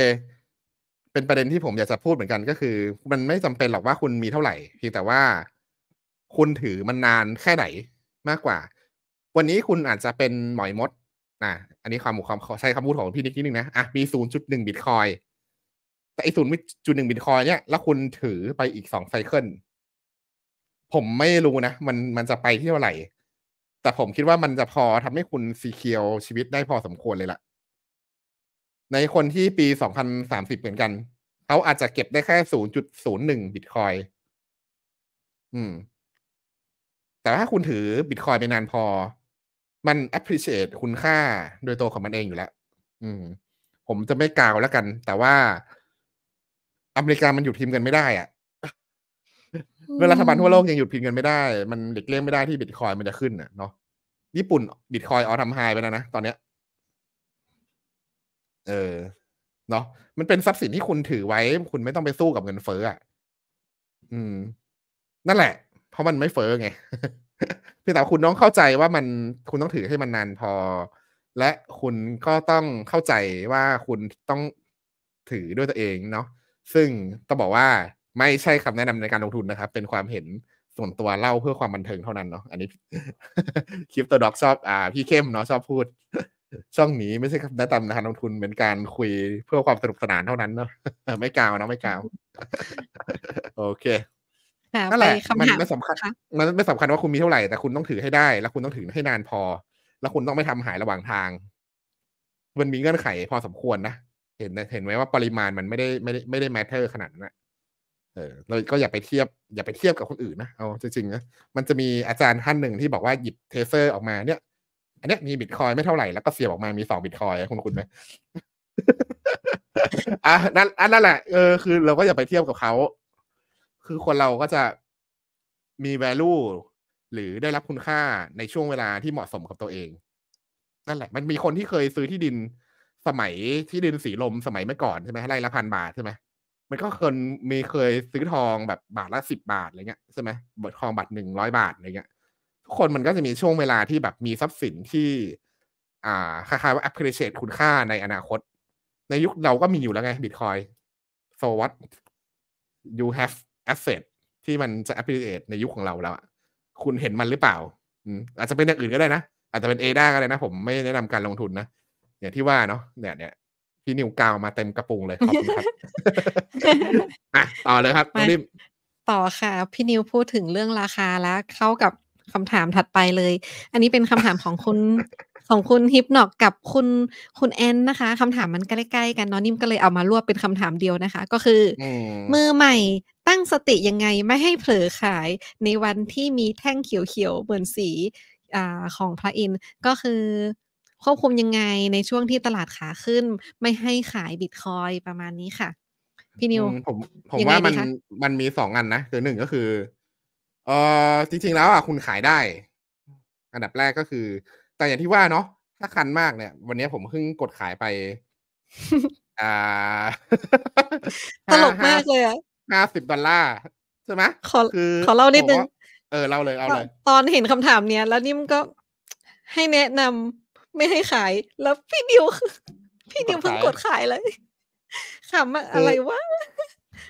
เป็นประเด็นที่ผมอยากจะพูดเหมือนกันก็คือ มันไม่จำเป็นหรอกว่าคุณมีเท่าไหร่เพียงแต่ว่าคุณถือมันนานแค่ไหนมากกว่า วันนี้คุณอาจจะเป็นหมอยมดนะอันนี้ความหมความใช้คำพูดของพี่นิกนิดนึงนะ อ่ะมีศูนย์จุดหนึ่งบิตคอยแต่ไอศูนย์จุดหนึ่งบิตคอยเนี่ย แล้วคุณถือไปอีกสองไซเคิลผมไม่รู้นะ มันมันจะไปที่เท่าไหร่ แต่ผมคิดว่ามันจะพอทำให้คุณซีเคียวชีวิตได้พอสมควรเลยละ่ะ ในคนที่ปีสสองพันามสิบเหมือนกัน เขาอาจจะเก็บได้แค่ศศููนนนยย์์จุดหึ่งบิตคอยอืม แต่ถ้าคุณถือบิตคอย ไปนานพอ มันอ p p r e c i a t e คุณค่าโดยตัวของมันเองอยู่แล้วอืม ผมจะไม่กล่าวแล้วกัน แต่ว่าอเมริกามันหยุดพิมพ์กันไม่ได้อ่ะเมื่อรัฐบาลทั่วโลกยังหยุดพิมพ์เงินไม่ได้ มันเด็กเลี่ยงไม่ได้ที่บิตคอยมันจะขึ้นอ่ะเนาะญี่ปุ่นบิตคอยเอาทำไฮไปแล้วนะ ตอนเนี้ย เออเนาะมันเป็นทรัพย์สินที่คุณถือไว้ คุณไม่ต้องไปสู้กับเงินเฟ้ออ่ะอืม นั่นแหละ เพราะมันไม่เฟ้อไงพี่แต่คุณต้องเข้าใจว่ามันคุณต้องถือให้มันนานพอ และคุณก็ต้องเข้าใจว่าคุณต้องถือด้วยตัวเองเนาะซึ่งต้องบอกว่าไม่ใช่คำแนะนำในการลงทุนนะครับ เป็นความเห็นส่วนตัวเล่าเพื่อความบันเทิงเท่านั้นเนาะ อันนี้คลิปตัวด็อกชอบ อ่า พี่เข้มเนาะชอบพูดช่องนี้ไม่ใช่คำแนะนำในการลงทุน เป็นการคุยเพื่อความสนุกสนานเท่านั้นเนาะไม่กาวเนาะไม่กาวโอเคนั่นแหละมันไม่สำคัญ มันไม่สำคัญว่าคุณมีเท่าไหร่แต่คุณต้องถือให้ได้ แล้วคุณต้องถือให้นานพอ แล้วคุณต้องไม่ทำหายระหว่างทาง มันมีเงื่อนไขพอสมควรนะเห็น เห็นไหมว่าปริมาณมันไม่ได้ไม่ได้ไม่ได้ทเทอร์ ขนาดนั้นเออเลยก็อย่าไปเทียบอย่าไปเทียบกับคนอื่นนะเอาจริงๆนะมันจะมีอาจารย์ท่านหนึ่งที่บอกว่าหยิบเทเซอร์ออกมาเนี่ย อันนี้มีบิตคอยไม่เท่าไหร่แล้วก็เสียบออกมามีสองบิตคอยคุณคุณไหมอ่ะนั่นอันนั่นแหละเออคือเราก็อย่าไปเทียบกับเขา คือคนเราก็จะมี value หรือได้รับคุณค่าในช่วงเวลาที่เหมาะสมกับตัวเอง นั่นแหละ มันมีคนที่เคยซื้อที่ดินสมัยที่ดินสีลมสมัยเมื่อก่อนใช่ไหมไร่ละพันบาทใช่ไหมมันก็เคยมีเคยซื้อทองแบบบาทละสิบบาทอะไรเงี้ยใช่ไหมบททองบาทหนึ่งร้อยบาทอะไรเงี้ยทุกคนมันก็จะมีช่วงเวลาที่แบบมีทรัพย์สินที่ อ่าคล้ายๆว่า appreciate คุณค่าในอนาคต ในยุคเราก็มีอยู่แล้วไงบิตคอยโซวัต t you have asset ที่มันจะ appreciate ในยุคของเราแล้วคุณเห็นมันหรือเปล่า อาจจะเป็นอย่างอื่นก็ได้นะ อาจจะเป็นเอด้าก็ได้นะ ผมไม่แนะนำการลงทุนนะอย่างที่ว่าเนาะเนี่ยเนี่ยพี่นิวกาวมาเต็มกระปุงเลยขอบคุณครับอ่ะต่อเลยครับนีมต่อค่ะ พี่นิวพูดถึงเรื่องราคาแล้ว เข้ากับคำถามถัดไปเลย อันนี้เป็นคำถามของคุณของคุณฮิปนอกกับคุณคุณแอนนะคะคำถามมันใกล้ๆกันเนาะนิมก็เลยเอามารวบเป็นคำถามเดียวนะคะ ก็คือมือใหม่ตั้งสติยังไงไม่ให้เผลอขายในวันที่มีแท่งเขียวๆเหมือนสี อ่าของพระอินทร์ก็คือควบคุมยังไงในช่วงที่ตลาดขาขึ้น ไม่ให้ขายบิตคอยประมาณนี้ค่ะ พี่นิวผมผมว่ามันมันมีสองอันนะคือหนึ่งก็คือเออจริงๆแล้ว อ่ะ คุณขายได้ อันดับแรกก็คือ แต่อย่างที่ว่าเนาะถ้าคันมากเนี่ย วันนี้ผมเพิ่งกดขายไป อ่าตลกมากเลยห้าสิบดอลลาร์ใช่ไหมขอคือขอเล่านิดนึงเออเล่าเลยเอาเลยตอนเห็นคำถามเนี้ยแล้วนิ่มก็ให้แนะนำไม่ให้ขายแล้วพี่ดิวพี่ดิวเพิ่งกดขายเลยขำอะไรวะ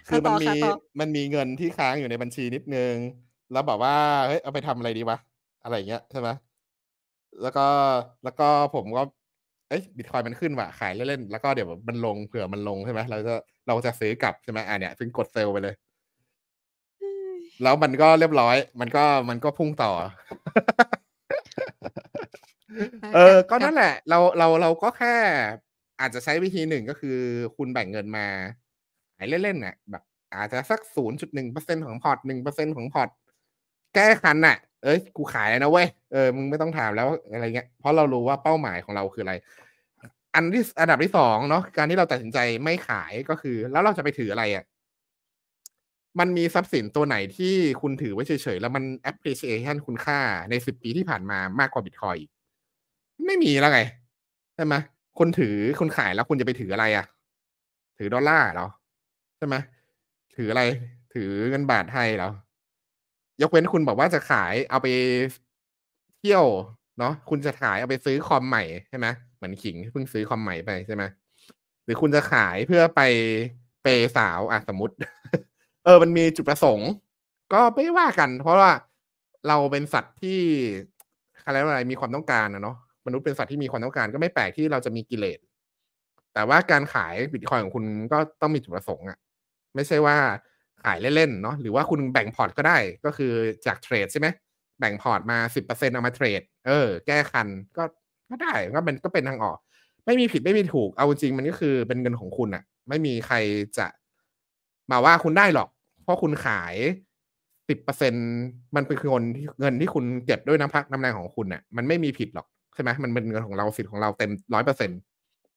คือมันมีมันมีเงินที่ค้างอยู่ในบัญชีนิดนึง แล้วบอกว่าเฮ้ยเอาไปทำอะไรดีวะอะไรเงี้ยใช่ไหมแล้วก็แล้วก็ผมก็เอ้ยบิตคอยมันขึ้นว่ะขายเล่นๆแล้วก็เดี๋ยวมันลงเผื่อมันลงใช่ไหมเราจะเราจะซื้อกลับใช่ไหมอ่ะเนี่ยซึ่งกดเซลล์ไปเลย แล้วมันก็เรียบร้อย มันก็มันก็พุ่งต่อเออ ก็นั่นแหละ เรา เรา เราก็แค่อาจจะใช้วิธีหนึ่งก็คือ คุณแบ่งเงินมาหายเล่นๆน่ะ แบบ อาจจะสักศูนย์จุดหนึ่งเปอร์เซ็นของพอร์ตหนึ่งเปอร์เซ็นของพอร์ต แก้คันน่ะ เอ้ย กูขายแล้วนะเว้ย เออ มึงไม่ต้องถามแล้วอะไรเงี้ย เพราะเรารู้ว่าเป้าหมายของเราคืออะไร อันที่อันดับที่สองเนาะ การที่เราตัดสินใจไม่ขายก็คือ แล้วเราจะไปถืออะไรอะ่ะ มันมีทรัพย์สินตัวไหนที่คุณถือไว้เฉยๆ แล้วมัน appreciation คุณค่า ในสิบปีที่ผ่านมามากกว่าบิตคอยอีกไม่มีแล้วไงใช่ไหมคนถือคนขายแล้วคุณจะไปถืออะไรอะ่ะ ถือดอลลาร์เหรอใช่ไหมถืออะไรถือเงินบาทไทยเหรอยกเว้นคุณบอกว่าจะขายเอาไปเที่ยว เนาะคุณจะขายเอาไปซื้อคอมใหม่ใช่ไหมเหมือนขิงเพิ่งซื้อคอมใหม่ไปใช่ไหมหรือคุณจะขายเพื่อไปเปสาวอ่ะสมมติ เออ มันมีจุดประสงค์ ก็ไม่ว่ากันเพราะว่าเราเป็นสัตว์ที่อะไรอะไรมีความต้องการนะเนาะมนุษย์เป็นสัตว์ที่มีความต้องการก็ไม่แปลกที่เราจะมีกิเลส แต่ว่าการขายบิตคอยของคุณก็ต้องมีจุดประสงค์อะ ไม่ใช่ว่าขายเล่นๆเนาะ หรือว่าคุณแบ่งพอร์ตก็ได้ ก็คือจากเทรดใช่ไหม แบ่งพอร์ตมาสิบเปอร์เซ็นเอามาเทรด เออ แก้คันก็ก็ได้ ก็เป็นก็เป็นทางออก ไม่มีผิดไม่มีถูก เอาจริงมันก็คือเป็นเงินของคุณอะไม่มีใครจะมาว่าคุณได้หรอก เพราะคุณขายสิบเปอร์เซ็นมันเป็นเงินที่เงินที่คุณเก็บด้วยน้ำพักน้ำแรงของคุณอะมันไม่มีผิดหรอกใช่ไหมมันเป็นเงินของเราสิทธิ์ของเราเต็มร้อยเปอร์เซ็น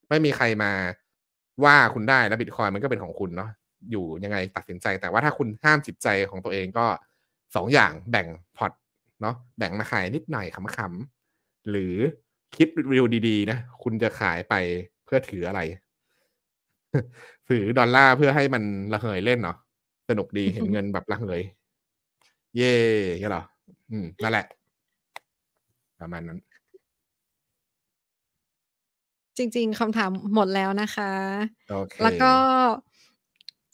ไม่มีใครมาว่าคุณได้แล้วบิตคอยมันก็เป็นของคุณเนาะอยู่ยังไงตัดสินใจแต่ว่าถ้าคุณห้ามจิตใจของตัวเองก็สองอย่างแบ่งพอร์ตเนาะแบ่งมาขายนิดหน่อยขำๆหรือคิดวิวดีๆนะคุณจะขายไปเพื่อถืออะไรถือดอลลาร์เพื่อให้มันระเหยเล่นเนาะสนุกดีเห็นเงินแบบระเหยเย่ก็หรออืมนั่นแหละประมาณนั้นจริง ๆ คำถามหมดแล้วนะคะ okay. แล้วก็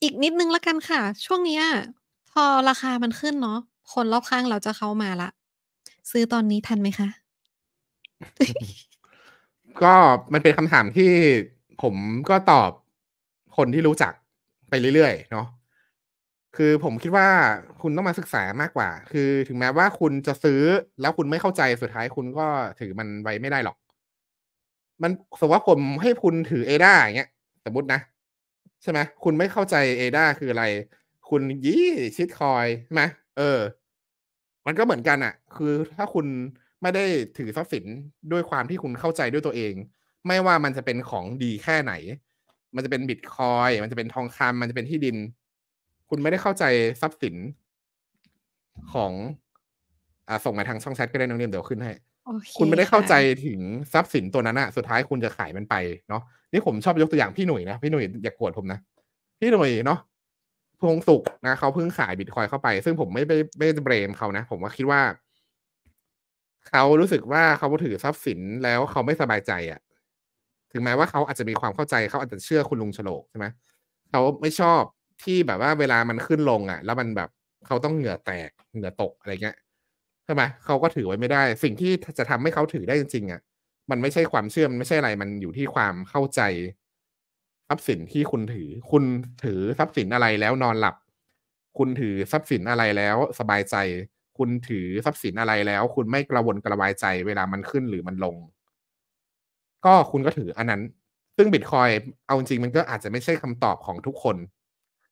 อีกนิดนึงละกันค่ะ ช่วงนี้พอราคามันขึ้นเนาะ คนรอบข้างเราจะเข้ามาละซื้อตอนนี้ทันไหมคะ ก็มันเป็นคำถามที่ผมก็ตอบคนที่รู้จักไปเรื่อยๆ เนาะ คือผมคิดว่าคุณต้องมาศึกษามากกว่า คือถึงแม้ว่าคุณจะซื้อแล้วคุณไม่เข้าใจสุดท้ายคุณก็ถือมันไว้ไม่ได้หรอกมันสมมติว่าผมให้คุณถือเอด้าอย่างเงี้ยสมมตินะใช่ไหมคุณไม่เข้าใจเอด้าคืออะไร คุณยี่ชิดคอยใช่ไหมเออ มันก็เหมือนกันอะคือถ้าคุณไม่ได้ถือทรัพย์สินด้วยความที่คุณเข้าใจด้วยตัวเอง ไม่ว่ามันจะเป็นของดีแค่ไหน มันจะเป็นบิตคอยมันจะเป็นทองคำมันจะเป็นที่ดิน คุณไม่ได้เข้าใจทรัพย์สิน ของ อ่าส่งมาทางช่องแชทก็ได้น้องเรียมเดี๋ยวขึ้นให้คุณไม่ได้เข้าใจถึงทรัพย์สินตัวนั้นอะสุดท้ายคุณจะขายมันไปเนาะนี่ผมชอบยกตัวอย่างพี่หนุ่ยนะพี่หนุ่ยอย่ากโกรธผมนะพี่หนุ่ยเนาะพงสุกนะเขาเพิ่งขายบิตคอยเข้าไปซึ่งผมไม่ไ่ไม่เบรมเขานะ ผมว่าคิดว่า เขารู้สึกว่าเขาถือทรัพย์สินแล้วเขาไม่สบายใจอะถึงแม้ว่าเขาอาจจะมีความเข้าใจ เขาอาจจะเชื่อคุณลุงฉลกใช่ไหมเขาไม่ชอบที่แบบว่าเวลามันขึ้นลงอะ่ะ แล้วมันแบบเขาต้องเหงื่อแตก เหงื่อตกอะไรเงี้ยช่ไหมเขาก็ถือไว้ไม่ได้สิ่งที่จะทำให้เขาถือได้จริงๆอะ่ะมันไม่ใช่ความเชื่อมไม่ใช่อะไรมันอยู่ที่ความเข้าใจ ทรัพย์สินที่คุณถือ คุณถือทรัพย์สินอะไรแล้วนอนหลับ คุณถือทรัพย์สินอะไรแล้ว สบายใจ คุณถือทรัพย์สินอะไรแล้วคุณไม่กระวนกระวายใจเวลามันขึ้นหรือมันลง ก็คุณก็ถืออันนั้นซึ่งบิตคอยเอาจริงมันก็อาจจะไม่ใช่คำตอบของทุกคน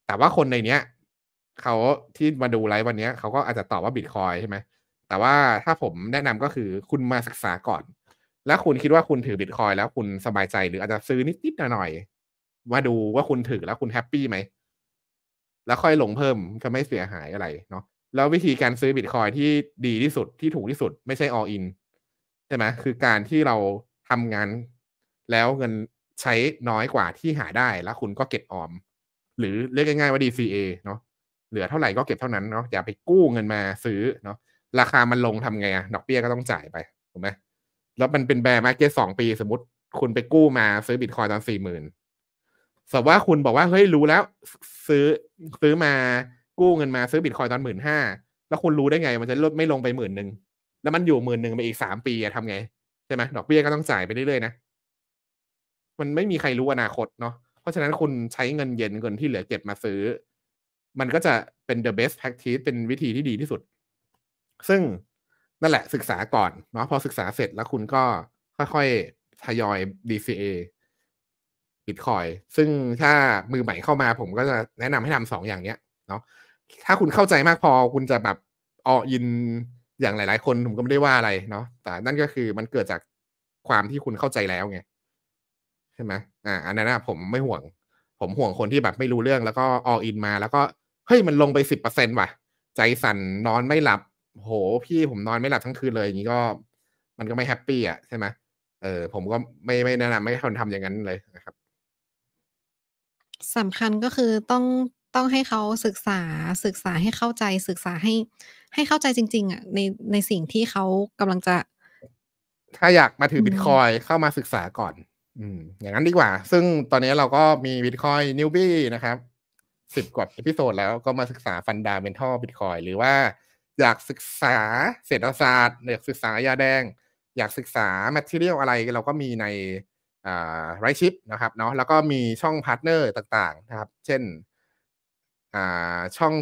แต่ว่าคนในเนี้ยเขาที่มาดูไลฟ์วันนี้เขาก็อาจจะตอบว่าบิตคอยใช่ไหมแต่ว่าถ้าผมแนะนำก็คือคุณมาศึกษาก่อน แล้วคุณคิดว่าคุณถือบิตคอยแล้วคุณสบายใจ หรืออาจจะซื้อนิด ๆ หน่อยๆมาดูว่าคุณถือแล้วคุณแฮปปี้ไหม แล้วค่อยลงเพิ่มก็ไม่เสียหายอะไรเนาะแล้ววิธีการซื้อบิตคอยที่ดีที่สุดที่ถูกที่สุดไม่ใช่ออินใช่ไหมคือการที่เราทำงานแล้วเงินใช้น้อยกว่าที่หาได้แล้วคุณก็เก็บออม หรือเรียกง่าย ๆ ว่า DCA เนาะเหลือเท่าไหร่ก็เก็บเท่านั้นเนาะอย่าไปกู้เงินมาซื้อเนาะราคามันลงทำไงอะดอกเบี้ยก็ต้องจ่ายไป ถูกไหมแล้วมันเป็นแบร์มาเก็ตสองปี สมมติ คุณไปกู้มาซื้อบิตคอยตอนสี่หมื่นสมมติว่าคุณบอกว่าเฮ้ยรู้แล้วซื้อซื้อมากู้เงินมาซื้อบิตคอยตอนหมื่นห้า แล้วคุณรู้ได้ไงมันจะลดไม่ลงไปหมื่นหนึ่ง แล้วมันอยู่หมื่นหนึ่งไปอีกสามปีอะทำไงใช่ไหมดอกเบี้ยก็ต้องจ่ายไปเรื่อยๆนะ มันไม่มีใครรู้อนาคตเนาะ เพราะฉะนั้นคุณใช้เงินเย็นเงินที่เหลือเก็บมาซื้อ มันก็จะเป็น the best practice เป็นวิธีที่ดีที่สุดซึ่งนั่นแหละศึกษาก่อนเนาะพอศึกษาเสร็จแล้วคุณก็ค่อยๆทยอย DCA บิตคอย ซึ่งถ้ามือใหม่เข้ามา ผมก็จะแนะนำให้ทำสองอย่างเนี้ยเนาะถ้าคุณเข้าใจมากพอคุณจะแบบออยินอย่างหลายๆคนผมก็ไม่ได้ว่าอะไรเนาะแต่นั่นก็คือมันเกิดจากความที่คุณเข้าใจแล้วไงใช่ไหมอ่า อันนั้นนะผมไม่ห่วง ผมห่วงคนที่แบบไม่รู้เรื่องแล้วก็อออินมา แล้วก็เฮ้ยมันลงไปสิบเปอร์เซ็นต์ว่ะ ใจสั่นนอนไม่หลับโหพี่ผมนอนไม่หลับทั้งคืนเลยอย่างนี้ก็มันก็ไม่แฮปปี้อ่ะใช่ไหมเออผมก็ไม่ไม่แนะนำไม่ควรทำอย่างนั้นเลยนะครับสำคัญก็คือต้องต้องให้เขาศึกษาศึกษาให้เข้าใจศึกษาให้ให้เข้าใจจริง ๆอ่ะในในสิ่งที่เขากำลังจะ ถ้าอยากมาถือบิตคอยเข้ามาศึกษาก่อน อืมอย่างนั้นดีกว่า ซึ่งตอนนี้เราก็มีบิตคอยนิวบี้นะครับสิบกว่าเอพิโซดแล้วก็มาศึกษาฟันดาเมนทัลบิตคอยหรือว่าอยากศึกษาเศรษฐศาสตร์ อยากศึกษายาแดง อยากศึกษาแมทเทียลอะไร เราก็มีในไรชิปนะครับเนาะแล้วก็มีช่องพาร์ทเนอร์ต่างๆ นะครับ เช่นช่อง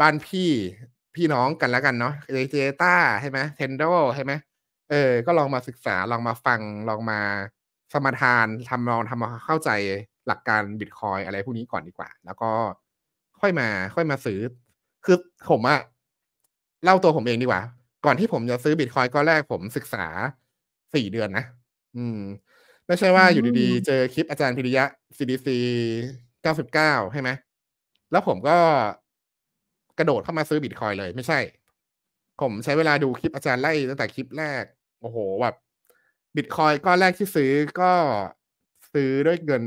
บ้านพี่พี่น้องกันแล้วกันเนาะเจต้าใช่ไหมเทนโดใช่ไหมเออ ก็ลองมาศึกษาลองมาฟังลองมาสมทาน ทำลองทำมาเข้าใจหลักการบิตคอยอะไรพวกนี้ก่อนดีกว่า แล้วก็ค่อยมาค่อยมาซื้อคือผมอะเล่าตัวผมเองดีกว่า ก่อนที่ผมจะซื้อบิตคอยก็แรกผมศึกษาสี่เดือนนะ อืม ไม่ใช่ว่าอยู่ดี ๆ เจอคลิปอาจารย์พิริยะ CDC 99 ใช่ไหม แล้วผมก็กระโดดเข้ามาซื้อบิตคอยเลยไม่ใช่ ผมใช้เวลาดูคลิปอาจารย์ไล่ตั้งแต่คลิปแรก โอ้โหแบบบิตคอยก็แรกที่ซื้อก็ซื้อด้วยเงิน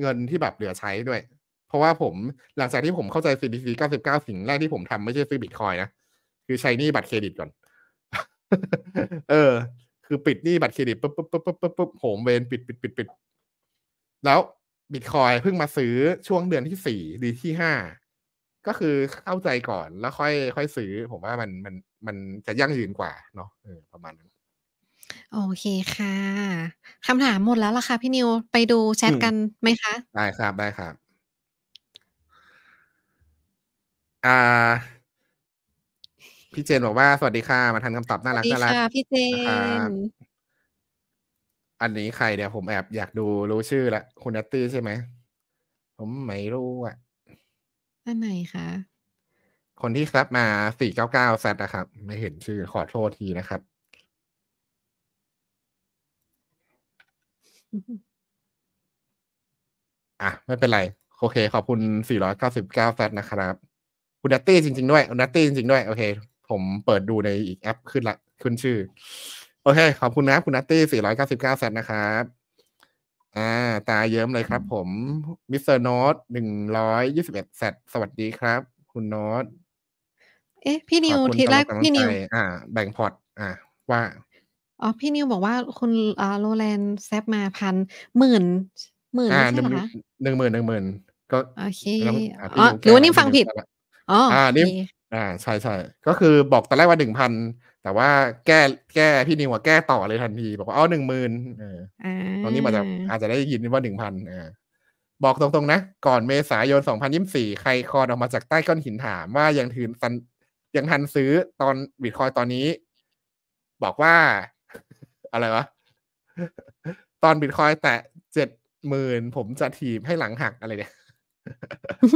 เงินที่แบบเหลือใช้ด้วยเพราะว่าผมหลังจากที่ผมเข้าใจ CBC 99 สิ่งแรกที่ผมทำไม่ใช่ซื้อบิตคอยนะ คือใช้นี่บัตรเครดิตก่อน เออ คือปิดนี่บัตรเครดิต ปุ๊บปุ๊บปุ๊บปุ๊บปุ๊บปุ๊บโหมเวนปิดปิดปิดปิดแล้วบิตคอยเพิ่งมาซื้อช่วงเดือนที่สี่หรือที่ห้าก็คือเข้าใจก่อนแล้วค่อย ค่อยซื้อ ผมว่ามันมันมันจะยั่งยืนกว่า เนาะประมาณนั้น โอเคค่ะคำถามหมดแล้วล่ะค่ะพี่นิวไปดูแชทกันไหมคะ ได้ครับได้ครับอ่า พี่เจนบอกว่าสวัสดีค่ะมาทันคำตอบน่ารักน่ารักพี่เจนอันนี้ใครเดี๋ยวผมแอบอยากดูรู้ชื่อละคุณนัตตี้ใช่ไหมผมไม่รู้อ่ะอันไหนคะคนที่ซับมา 499แซดนะครับ ไม่เห็นชื่อขอโทษทีนะครับ อ่ะไม่เป็นไรโอเค ขอบคุณ499แซดนะครับคุณนัตตี้จริงๆด้วยนัตตี้จริงๆด้วยโอเค ผมเปิดดูในอีกแอปขึ้นละขึ้นชื่อ โอเคขอบคุณนะคุณนัตตี้สี่ร้อยเก้าสิบเก้าแซนนะครับอ่า ตาเยิ้มเลยครับผมมิสเตอร์โนตหนึ่งร้อยยี่สิบเอ็ดแซสวัสดีครับ คุณโนตเอ๊ะ พี่นิวทีแรกพี่นิวอ่าแบ่งพอร์ต อ่าว่าอ๋อ พี่นิวบอกว่าคุณอ่าโรแลนแซฟมาพันหมื่นหมื่นใช่ไหมคะหนึ่งหมื่นหนึ่งหมื่นก็โอเคอ๋อหรือว่านี่ฟังผิดอ๋อ่านี่อ่า ใช่ใช่ ก็คือ บอก ตอนแรกว่าหนึ่งพัน แต่ว่า แก้ แก้ พี่นิว่าแก้ต่อเลยทันที บอกว่าอ๋อหนึ่งหมื่นตอนนี้มาจะอาจจะได้ยิน ว่าหนึ่งพัน อ่าบอกตรงๆนะ ก่อนเมษายนสองพันยบสี่ใครคอออกมาจากใต้ก้อนหินถาม ว่ายัง ถือซัน ยังทันซื้อตอนบิตคอยตอนนี้ บอกว่า อะไร วะ ตอนบิตคอยแตะเจ็ดหมื่นผมจะถีบให้หลังหัก อะไร เนี่ย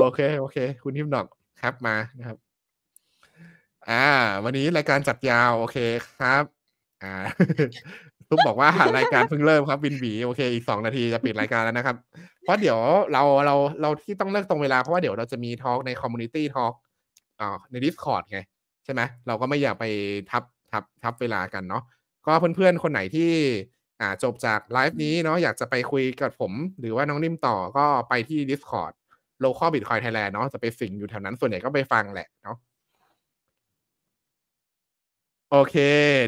โอเค โอเค คุณทิมหนอกครับมานะครับ อ่า วันนี้รายการจัดยาวโอเคครับ อ่าทุกบอกว่ารายการเพิ่งเริ่มครับวินบีโอเคอีกสองนาทีจะปิดรายการแล้วนะครับ เพราะเดี๋ยวเราเราเราที่ต้องเลิกตรงเวลา เพราะว่าเดี๋ยวเราจะมีทอล์กในคอมมูนิตี้ทอล์กอ่าใน Discord ไง ใช่ไหมเราก็ไม่อยากไปทับทับ ทับเวลากันเนาะก็เพื่อนๆ คนไหนที่ อ่าจบจากไลฟ์นี้เนาะอยากจะไปคุยกับผม หรือว่าน้องนิ่มต่อก็ไปที่ Discord โลคอลบิตคอยไทยแลนด์เนาะจะไปสิงอยู่แถวนั้นส่วนใหญ่ก็ไปฟังแหละเนาะโอเค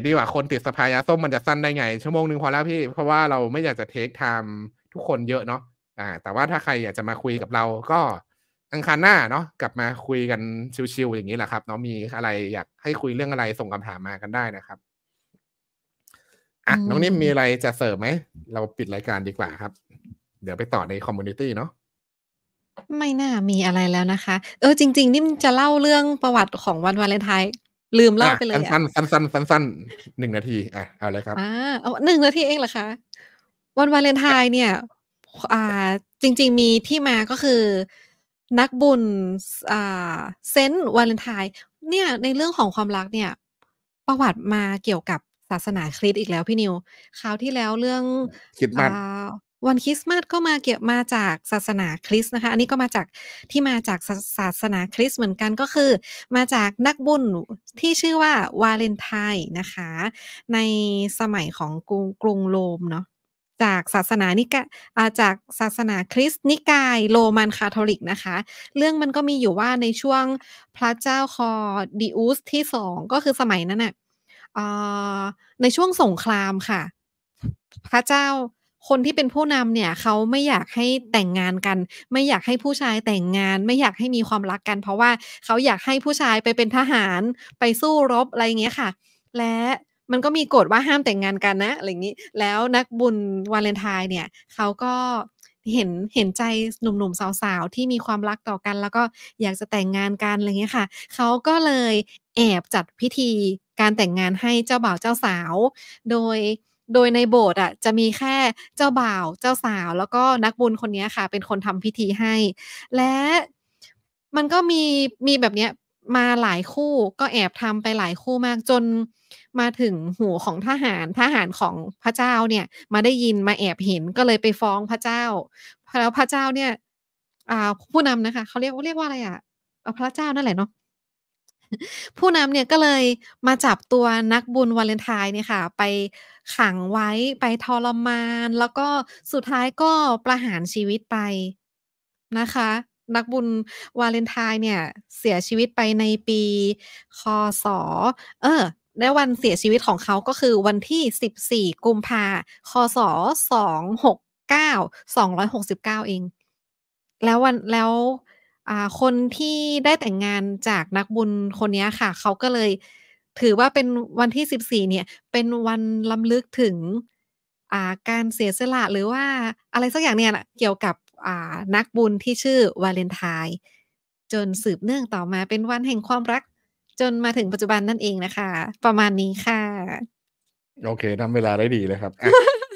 ดีกว่าคนติดสภายาส้มมันจะสั้นได้ไง ชั่วโมงหนึ่งพอแล้วพี่เพราะว่าเราไม่อยากจะเทคไทม์ทุกคนเยอะเนาะอ่า แต่ว่าถ้าใครอยากจะมาคุยกับเราก็ อังคารหน้าเนาะกลับมาคุยกันชิวๆอย่างนี้แหละครับเนาะมีอะไรอยากให้คุยเรื่องอะไรส่งคำถามมากันได้นะครับอ่ะน้องนิ่มมีอะไรจะเสริมไหมเราปิดรายการดีกว่าครับ เดี๋ยวไปต่อในคอมมูนิตี้เนาะไม่น่ามีอะไรแล้วนะคะ เออจริง ๆ นี่มันจะเล่าเรื่องประวัติของวันวาเลนไทน์ลืมเล่าไปเลยสั้นสั้นสั้นนสั้นหนึ่งนาทีอ่ะเอาเลยครับอ่าเอาหนึ่งนาทีเองเหรอคะ วันวาเลนไทน์เนี่ยอ่าจริงๆ มีที่มาก็คือ นักบุญอ่าเซนต์วาเลนไทน์เนี่ยในเรื่องของความรักเนี่ยประวัติมาเกี่ยวกับศาสนาคริสต์อีกแล้วพี่นิว คราวที่แล้วเรื่องคิดมาวันคริสต์มาสก็มาเกี่ยวมาจากศาสนาคริสต์นะคะ อันนี้ก็มาจากที่มาจากศาสนาคริสต์ เหมือนกันก็คือ มาจากนักบุญที่ชื่อว่าวาเลนไทน์นะคะ ในสมัยของกรุงรงโรมเนาะจากศาสนานิกาจากศาสนาคริสต์นิกายโรมันคาทอลิกนะคะ เรื่องมันก็มีอยู่ว่าในช่วงพระเจ้าคอดิอุสที่สองก็คือสมัยนั้นน่ะในช่วงสงครามค่ะ พระเจ้าคนที่เป็นผู้นำเนี่ยเขาไม่อยากให้แต่งงานกัน ไม่อยากให้ผู้ชายแต่งงาน ไม่อยากให้มีความรักกัน เพราะว่าเขาอยากให้ผู้ชายไปเป็นทหารไปสู้รบอะไรอย่างเงี้ยค่ะ และมันก็มีกฎว่าห้ามแต่งงานกันนะอะไรอย่างนี้แล้วนักบุญวาเลนไทน์เนี่ยเขาก็เห็นเห็นใจหนุ่มๆสาวๆ ที่มีความรักต่อกัน แล้วก็อยากจะแต่งงานกันอะไรเงี้ยค่ะเขาก็เลยแอบจัดพิธีการแต่งงานให้เจ้าบ่าวเจ้าสาว โดยโดยในโบสถ์อ่ะจะมีแค่เจ้าบ่าว เจ้าสาวแล้วก็นักบุญคนนี้ค่ะเป็นคนทำพิธีให้ และมันก็มีมีแบบเนี้ยมาหลายคู่ก็แอบทำไปหลายคู่มากจนมาถึงหูของทหารทหารของพระเจ้าเนี่ย มาได้ยินมาแอบเห็น ก็เลยไปฟ้องพระเจ้า แล้วพระเจ้าเนี่ยอ่าผู้นำนะคะเขาเรียกเรียกว่าอะไรอ่ะพระเจ้านั่นแหละเนาะผู้นำเนี่ยก็เลยมาจับตัวนักบุญวาเลนไทน์เนี่ยค่ะ ไปขังไว้ไปทรมาน แล้วก็สุดท้ายก็ประหารชีวิตไปนะคะ นักบุญวาเลนไทน์เนี่ย เสียชีวิตไปในปีคศเออและวันเสียชีวิตของเขาก็คือวันที่14กุมภาคศ269 269 เอง แล้ววันแล้วคนที่ได้แต่งงานจากนักบุญคนนี้ค่ะ เขาก็เลยถือว่าเป็นวันที่ 14เนี่ยเป็นวันลํำลึกถึงการเสียสละหรือว่าอะไรสักอย่างเนี่ยเกี่ยวกับนักบุญที่ชื่อวาเลนไทน์จนสืบเนื่องต่อมาเป็นวันแห่งความรัก จนมาถึงปัจจุบันนั่นเองนะคะ ประมาณนี้ค่ะ โอเคทำเวลาได้ดีเลยครับ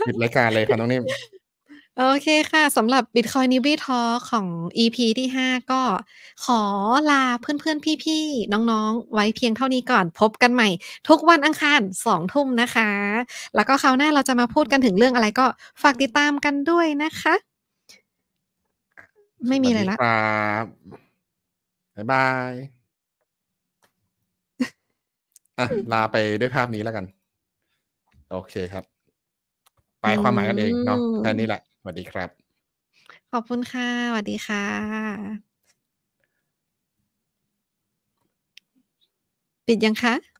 ปิดรายการเลยค่ะน้องนิ่มโอเคค่ะสำหรับ Bitcoin n w b i e Talk ของ EP ที่ 5 ก็ ขอลาเพื่อนๆ พี่ๆ น้องๆ ไว้เพียงเท่านี้ก่อนพบกันใหม่ ทุกวันอังคาร2ทุ่มนะคะ แล้วก็คราวหน้าเราจะมาพูดกันถึงเรื่องอะไรก็ฝากติดตามกันด้วยนะคะ ไม่มีอะไรละครับบ๊ายบายอะลาไปด้วยภาพนี้แล้วกัน โอเคครับไปความหมายกันเองเนาะแค่นี้แหละสวัสดีครับ ขอบคุณค่ะ สวัสดีค่ะ ปิดยังคะ